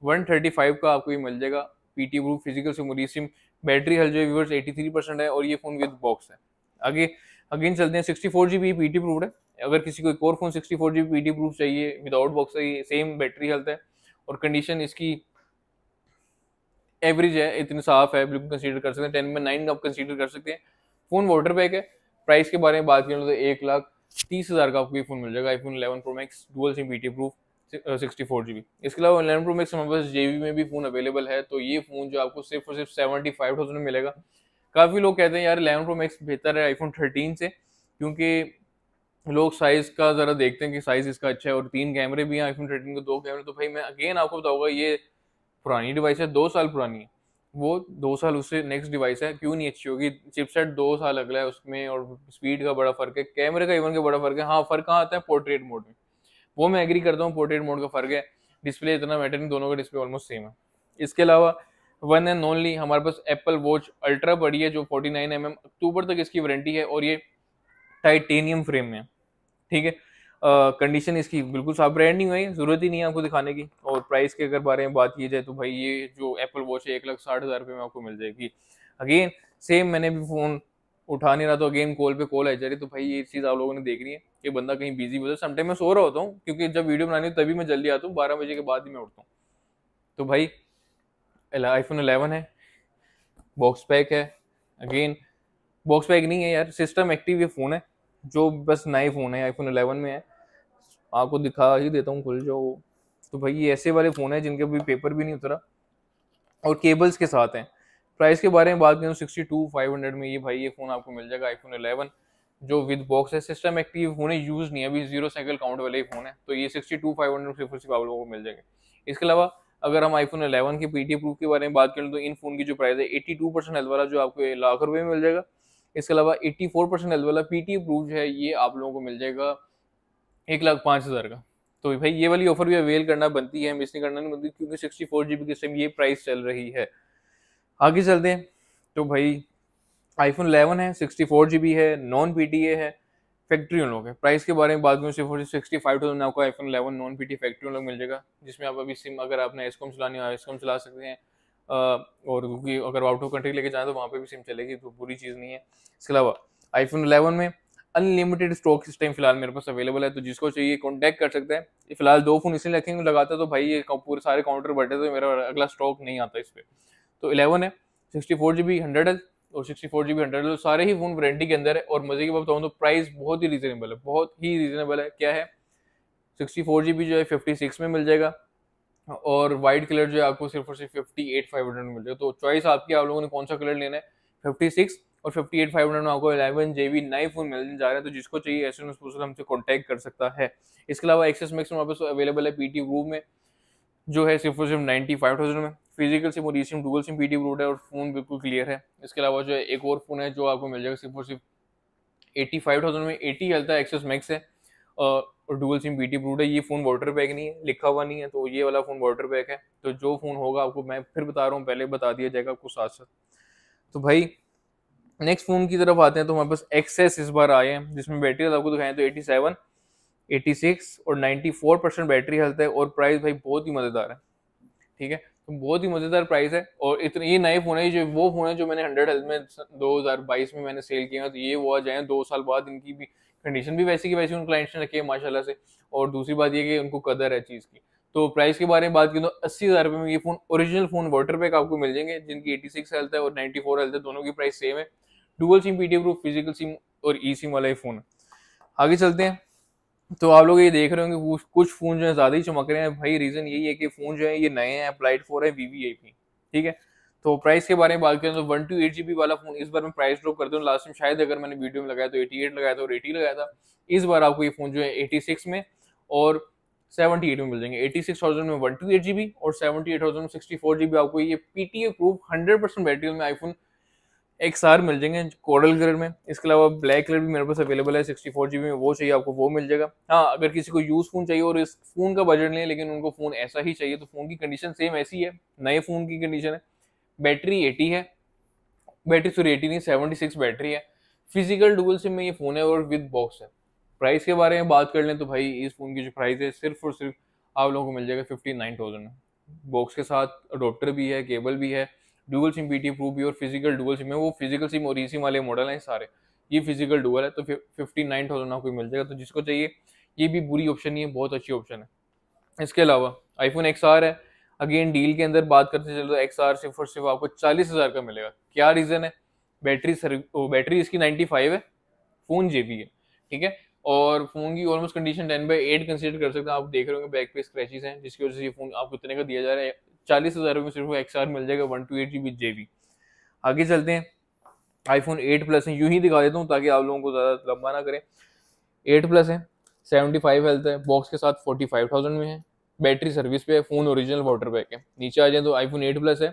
वन थर्टी फाइव का आपको ये मिल जाएगा PT proof physical sim or esim battery health जो है व्यूवर्स 83 परसेंट है और ये फोन विद बॉक्स है आगे अगेन चलते हैं sixty four G B PT proof है अगर किसी को एक और phone sixty four G B PT proof चाहिए विदाउट बॉक्स है सेम बैटरी हेल्थ है और कंडीशन इसकी एवरेज है इतनी साफ है बिल्कुल कंसिडर कर सकते हैं टेन में नाइन आप कंसिडर कर सकते हैं फ़ोन वाटर पैक है प्राइस के बारे में बात करें तो एक लाख तीस हज़ार का आपको ये फ़ोन मिल जाएगा iPhone eleven pro max dual sim PT proof sixty four G B इसके अलावा इलेवन प्रो मैक्स हमारे पास जे में भी फ़ोन अवेलेबल है तो ये फ़ोन जो आपको सिर्फ और सिर्फ सेवेंटी फाइव थाउजेंड में मिलेगा काफ़ी लोग कहते हैं यार इलेवन प्रो मैक्स बेहतर है आईफोन थर्टीन से क्योंकि लोग साइज़ का ज़रा देखते हैं कि साइज़ इसका अच्छा है और तीन कैमरे भी हैं आईफोन थर्टीन के दो कैमरे तो भाई मैं अगेन आपको बताऊँगा ये पुरानी डिवाइस है दो साल पुरानी है वो दो साल उससे नेक्स्ट डिवाइस है क्यों नहीं अच्छी होगी चिपसेट दो साल अगला है उसमें और स्पीड का बड़ा फ़र्क है कैमरे का इवन का बड़ा फ़र्क है हाँ फ़र्क कहाँ आता है पोर्ट्रेट मोड में वो मैं एग्री करता हूँ पोर्ट्रेट मोड का फ़र्क है डिस्प्ले इतना मैटर नहीं दोनों का डिस्प्ले ऑलमोस्ट सेम है इसके अलावा वन एंड ओनली हमारे पास एप्पल वॉच अल्ट्रा पड़ी है जो 49 नाइन mm, अक्टूबर तक इसकी वारंटी है और ये टाइटेनियम फ्रेम में ठीक है कंडीशन uh, इसकी बिल्कुल साफ ब्रांड नहीं हुई ज़रूरत ही नहीं है आपको दिखाने की और प्राइस के अगर बारे में बात की जाए तो भाई ये जो एप्पल वॉच है एक लाख साठ हज़ार रुपये में आपको मिल जाएगी अगेन सेम मैंने भी फ़ोन उठा नहीं रहा तो अगेन कॉल पे कॉल आई जा रही तो भाई ये चीज़ आप लोगों ने देखनी है ये बंदा कहीं बिजी हो जाए समटाइम मैं सो रहा होता हूँ क्योंकि जब वीडियो बनानी हो तभी मैं जल्दी आता हूँ बारह बजे के बाद ही मैं उठता हूँ तो भाई आईफोन अलेवन है बॉक्स पैक है अगेन बॉक्स पैक नहीं है यार सिस्टम एक्टिव ये फ़ोन है जो बस नए फ़ोन है आईफोन अलेवन में है आपको दिखा ही देता हूँ खुल जाओ तो भाई ये ऐसे वाले फ़ोन है जिनके अभी पेपर भी नहीं उतरा और केबल्स के साथ हैं प्राइस के बारे में बात करें तो सिक्सटी टू फाइव हंड्रेड में ये भाई ये फ़ोन आपको मिल जाएगा आईफोन इलेवन जो विद बॉक्स है सिस्टम एक्टिव होने यूज़ नहीं है अभी जीरो साइकिल काउंट वाले ही फ़ोन है तो ये सिक्सटी टू फाइव हंड्रेड सिर्फ सिर्फ आप लोगों को मिल जाएंगे इसके अलावा अगर हम आईफोन इलेवन के पीटी प्रूफ के बारे में बात करें तो इन फ़ोन की जो प्राइस है एट्टी टू परसेंट हेल्थ वाला जो आपको लाख रुपये में मिल जाएगा इसके अलावा एट्टी फोर परसेंट हेल्थ वाला पी टी प्रूफ है ये आप लोगों को मिल जाएगा एक लाख पाँच हज़ार का तो भाई ये वाली ऑफर भी अवेल करना बनती है मिस नहीं करना नहीं बनती क्योंकि सिक्सटी फोर जी बी की टाइम ये प्राइस चल रही है आगे चलते हैं तो भाई आईफोन 11 है सिक्सटी फोर जी बी है नॉन पी टी ए है फैक्ट्री उन लोग है प्राइस के बारे में बात करूँ सिर्फ सिक्सटी फाइव थाउजेंड आपको iPhone 11 non P T factory unlocked मिल जाएगा जिसमें आप अभी सिम अगर आपने एसकॉम चलानी हो एसकॉम चला सकते हैं और क्योंकि अगर आउट ऑफ कंट्री लेके जाए तो वहाँ पे भी सिम चलेगी तो बुरी चीज़ नहीं है इसके अलावा आईफोन इलेवन में अनलिमिटेड स्टॉक इस टाइम फिलहाल मेरे पास अवेलेबल है तो जिसको चाहिए कॉन्टैक्ट कर सकते हैं फिलहाल दो फोन इसलिए रखेंगे लगाते तो भाई ये पूरे सारे काउंटर बैठे तो मेरा अगला स्टॉक नहीं आता इस पर तो इलेवन है sixty four G B hundred है और sixty four G B hundred है तो सारे ही फ़ोन वारंटी के अंदर है और मज़े की बात बताऊँ तो प्राइस बहुत ही रीज़नेबल है बहुत ही रीज़नेबल है क्या है सिक्सटी फोर जी बी जो है फिफ्टी सिक्स में मिल जाएगा और वाइट कलर जो है आपको सिर्फ और सिर्फ फिफ्टी एट फाइव हंड्रेड में मिल जाएगा तो चॉइस आपकी आप लोगों ने कौन सा कलर लेना है फिफ्टी सिक्स और फिफ्टी एट फाइव हंड्रेड में आपको एलेवन जे बी नए फोन मिलने जा रहे हैं तो जिसको चाहिए ऐसे में उसको हमसे कॉन्टैक्ट कर सकता है इसके अलावा एक्सेस मैक्स में वापस अवेलेबल है पी टी ग्रूप में जो है सिर्फ और सिर्फ नाइन्टी फाइव थाउजेंड में फिजिकल सिम और E sim dual sim PT proved है और फ़ोन बिल्कुल क्लियर है इसके अलावा जो है एक और फ़ोन है जो आपको मिल जाएगा सिर्फ और सिर्फ एट्टी फाइव थाउजेंड में एटी है एक्सेस मैक्स है और dual SIM B T proved है ये फ़ोन वाटर बैग नहीं है लिखा हुआ नहीं है तो ये वाला फ़ोन वाटर बैग है तो जो फ़ोन होगा आपको मैं फिर बता रहा हूँ पहले बता दिया जाएगा आपको साथ साथ तो भाई नेक्स्ट फ़ोन की तरफ आते हैं तो हमारे पास एक्सेस इस बार आए हैं जिसमें बैटरी आपको दिखाएं तो एटी सेवन एटी सिक्स और ninety four percent battery health है और प्राइस भाई बहुत ही मज़ेदार है ठीक है तो बहुत ही मज़ेदार प्राइस है और इतने ये नए फ़ोन है जो वो फ़ोन है जो मैंने हंड्रेड हेल्थ में दो हज़ार बाईस में मैंने सेल किया तो ये वो आ जाए दो साल बाद इनकी भी कंडीशन भी वैसी की वैसी उन क्लाइंट्स ने रखी है माशाल्लाह से और दूसरी बात ये कि उनको कदर है चीज़ की तो प्राइस के बारे में बात करें तो अस्सी हज़ार रुपये में ये phone original phone water pack आपको मिल जाएंगे जिनकी एटी सिक्स हेल्थ है और नाइन्टी फोर हेल्थ है दोनों की प्राइस सेम है dual SIM P proof physical SIM और ई सिम वाला ही फ़ोन है आगे चलते हैं तो आप लोग ये देख रहे होंगे कुछ कुछ फ़ोन जो है ज़्यादा ही चमक रहे हैं भाई रीज़न यही है कि फ़ोन जो है ये नए हैं अप्लाइड फॉर है वी वी आई पी ठीक है तो प्राइस के बारे में बात करें तो one two eight G B वाला फ़ोन इस बार मैं प्राइस ड्रॉप करता हूँ लास्ट टाइम शायद अगर मैंने वीडियो में लगाया तो एटी एट लगाया था और एटी लगाया था इस बार आपको ये फ़ोन जो है एटी सिक्स में और सेवेंटी एट में मिल जाएंगे एटी सिक्स थाउजेंड में one two eight G B और सेवेंटी एट थाउजेंड में सिक्सटी फोर जी बी आपको ये P T hundred percent battery में आईफोन एक्स आर मिल जाएंगे कोडल कलर में इसके अलावा ब्लैक कलर भी मेरे पास अवेलेबल है सिक्सटी फोर जी बी में वो चाहिए आपको वो मिल जाएगा हाँ अगर किसी को यूज़ फ़ोन चाहिए और इस फ़ोन का बजट नहीं है लेकिन उनको फ़ोन ऐसा ही चाहिए तो फ़ोन की कंडीशन सेम ऐसी है नए फ़ोन की कंडीशन है बैटरी एटी है बैटरी सॉरी एटी नहीं सेवेंटी सिक्स बैटरी है फिजिकल डूबल सिम में ये फ़ोन है और विद बॉक्स है प्राइस के बारे में बात कर लें तो भाई इस फ़ोन की जो प्राइस है सिर्फ और सिर्फ आप लोगों को मिल जाएगा फिफ्टी नाइन थाउजेंड में बॉक्स के साथ अडोप्टर भी है केबल भी है dual SIM B T proof भी और फिजिकल डुअल सिम है वो फिजिकल सिम और ई सिम वाले मॉडल हैं सारे ये फिजिकल डुअल है तो फिफ्टी नाइन थाउजेंड आपको मिल जाएगा तो जिसको चाहिए ये भी बुरी ऑप्शन नहीं है बहुत अच्छी ऑप्शन है इसके अलावा आईफोन एक्स आर है अगेन डील के अंदर बात करते चलो तो एक्स आर सिर्फ और सिर्फ आपको चालीस हज़ार का मिलेगा क्या रीज़न है बैटरी सर बैटरी इसकी नाइन्टी फाइव है फ़ोन जे है ठीक है और फ़ोन की almost condition ten by eight consider कर सकते हैं आप देख रहे होंगे बैक पे स्क्रैचेस हैं जिसकी वजह से ये फ़ोन आपको इतने का दिया जा रहा है चालीस हज़ार में सिर्फ एक्स आर मिल जाएगा one two eight G B J B आगे चलते हैं आईफोन एट प्लस है यूँ ही दिखा देता हूँ ताकि आप लोगों को ज़्यादा लंबा ना करें एट प्लस है सेवेंटी फाइव हेल्थ है बॉक्स के साथ फोर्टी फाइव थाउजेंड में है बैटरी सर्विस पे है फ़ोन ओरिजिनल वाटर पैक है नीचे आ जाए तो आईफोन एट प्लस है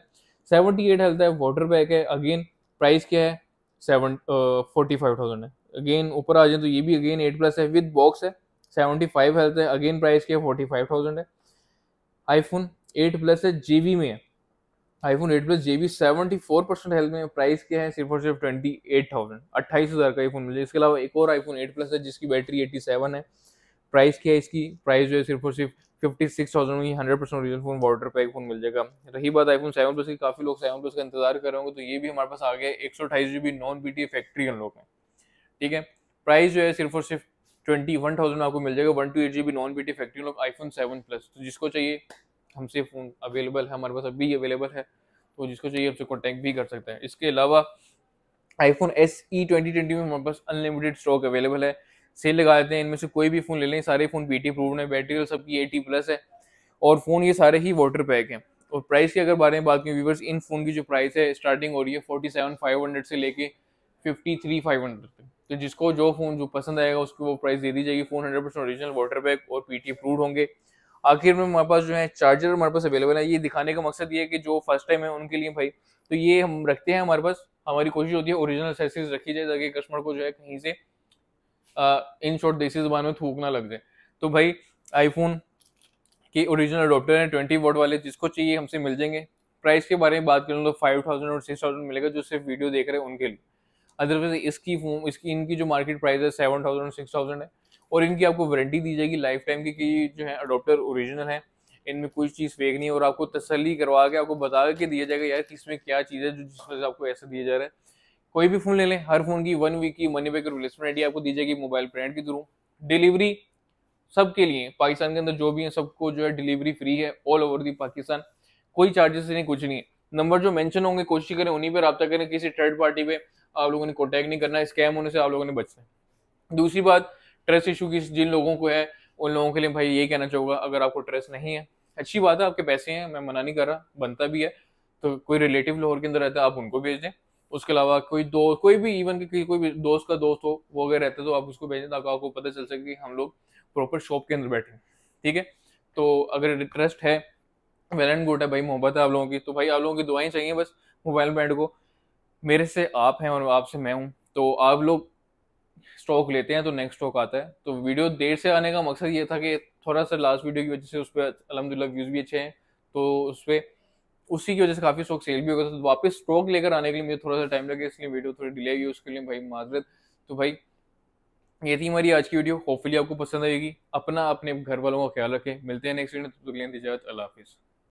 सेवेंटी एट हेल्थ है वाटर पैक है अगेन प्राइस क्या है सेवन फोर्टी फाइव थाउजेंड है अगेन ऊपर आ जाए तो ये भी अगेन एट प्लस है विद बॉक्स है सेवेंटी फाइव हेल्थ है अगेन प्राइस क्या है फोर्टी फाइव थाउजेंड है आईफोन एट प्लस है जे बी में iPhone eight plus JV seventy four percent health में प्राइस क्या है सिर्फ और सिर्फ ट्वेंटी एट थाउजेंड अट्ठाईस हज़ार का आईफोन जाए इसके अलावा एक और आईफोन एट प्लस है जिसकी बैटरी एट्टी सेवन है प्राइस क्या है इसकी प्राइस जो है सिर्फ और सिर्फ फिफ्टी सिक्स थाउजेंड में hundred percent result phone water पे आईफोन मिल जाएगा रही बात आईफोन सेवन प्लस की काफ़ी लोग सेवन प्लस का इंतजार कर रहे होंगे तो ये भी हमारे पास आ गया एक सौ अठाईस G B non B T factory लोग हैं ठीक है प्राइस जो है सिर्फ और सिर्फ ट्वेंटी वन थाउजेंड में आपको मिल जाएगा one two eight G B non B T factory आई आईफोन सेवन प्लस तो जिसको चाहिए हमसे फ़ोन अवेलेबल है हमारे पास अभी अवेलेबल है तो जिसको चाहिए हमसे कॉन्टैक्ट भी कर सकते हैं इसके अलावा iPhone S E twenty twenty में हमारे पास अनलिमिटेड स्टॉक अवेलेबल है सेल लगा देते हैं इनमें से कोई भी फ़ोन ले लें सारे फ़ोन टी प्रूव है बैटरी और सबकी ए टी प्लस है और फ़ोन ये सारे ही वाटर पैक हैं और प्राइस की अगर बारे में बात करें व्यूवर्स इन फ़ोन की जो प्राइस है स्टार्टिंग हो रही है फोर्टी सेवन फाइव हंड्रेड से लेके फिफ्टी थ्री फाइव हंड्रेड तक तो जिसको जो फ़ोन जो पसंद आएगा उसको वो प्राइस दे दी जाएगी phone hundred percent original water pack और पी टी होंगे आखिर में हमारे पास जो है चार्जर हमारे पास अवेलेबल है ये दिखाने का मकसद ये है कि जो फर्स्ट टाइम है उनके लिए भाई तो ये हम रखते हैं हमारे पास हमारी कोशिश होती है ओरिजिनल सर्विस रखी जाए ताकि कस्टमर को जो है कहीं से इन शॉर्ट देसी जबान में थूक ना लग जाए तो भाई आईफोन के ओरिजिनल अडोप्टर हैं ट्वेंटी वोट वाले जिसको चाहिए हमसे मिल जाएंगे प्राइस के बारे में बात करूँ तो फाइव थाउजेंड और सिक्स थाउजेंड मिलेगा जो सिर्फ वीडियो देख रहे हैं उनके लिए अदरवाइज इसकी इसकी इनकी जो मार्केट प्राइस है सेवन थाउजेंड सिक्स थाउजेंड है और इनकी आपको वारंटी दी जाएगी लाइफ टाइम की कि जो है अडोप्टर ओरिजिनल है इनमें कोई चीज़ फेक नहीं है और आपको तसली करवा के आपको बता के दिया जाएगा यार कि इसमें क्या चीज़ है जो जिस वजह से आपको ऐसा दिया जा रहा है कोई भी फ़ोन ले लें हर फ़ोन की वन वीक की मनी बैक रिप्लेसमेंट आइडिया आपको दी जाएगी मोबाइल ब्रांड के थ्रू डिलीवरी सबके लिए पाकिस्तान के अंदर जो भी है सबको जो है डिलीवरी फ्री है ऑल ओवर दी पाकिस्तान कोई चार्जेस नहीं कुछ नहीं है नंबर जो मेंशन होंगे कोशिश करें उन्हीं पर रब्ता करें किसी थर्ड पार्टी पे आप लोगों ने कॉन्टैक्ट नहीं करना स्कैम होने से आप लोगों ने बचना है दूसरी बात ट्रेस इशू की जिन लोगों को है उन लोगों के लिए भाई ये कहना चाहूंगा अगर आपको ट्रेस नहीं है अच्छी बात है आपके पैसे हैं मैं मना नहीं कर रहा बनता भी है तो कोई रिलेटिव लाहौर के अंदर रहता है आप उनको भेज दें उसके अलावा कोई दो कोई भी इवन कि कोई भी दोस्त का दोस्त हो वो अगर रहता है तो आप उसको भेज दें ताकि आपको पता चल सके कि हम लोग प्रॉपर शॉप के अंदर बैठे हैं ठीक है तो अगर ट्रस्ट है वेल एंड गुड है भाई मोहब्बत है आप लोगों की तो भाई आप लोगों की दुआएं चाहिए बस मोबाइल बैंड को मेरे से आप हैं और आपसे मैं हूँ तो आप लोग स्टॉक लेते हैं तो नेक्स्ट स्टॉक आता है तो वीडियो देर से आने का मकसद ये था कि थोड़ा सा लास्ट वीडियो की वजह से उस पर अलहमदिल्ला व्यूज़ भी अच्छे हैं तो उस पर उसी की वजह से काफ़ी स्टॉक सेल भी हो गया था तो वापस स्टॉक लेकर आने के लिए मुझे थोड़ा सा टाइम लगे इसलिए वीडियो थोड़ी डिले हुई उसके लिए भाई माजरत तो भाई ये थी हमारी आज की वीडियो होपफुली आपको पसंद आएगी अपना अपने घर वालों का ख्याल रखें मिलते हैं नेक्स्ट वीडियो तो तक अल्लाह हाफिज़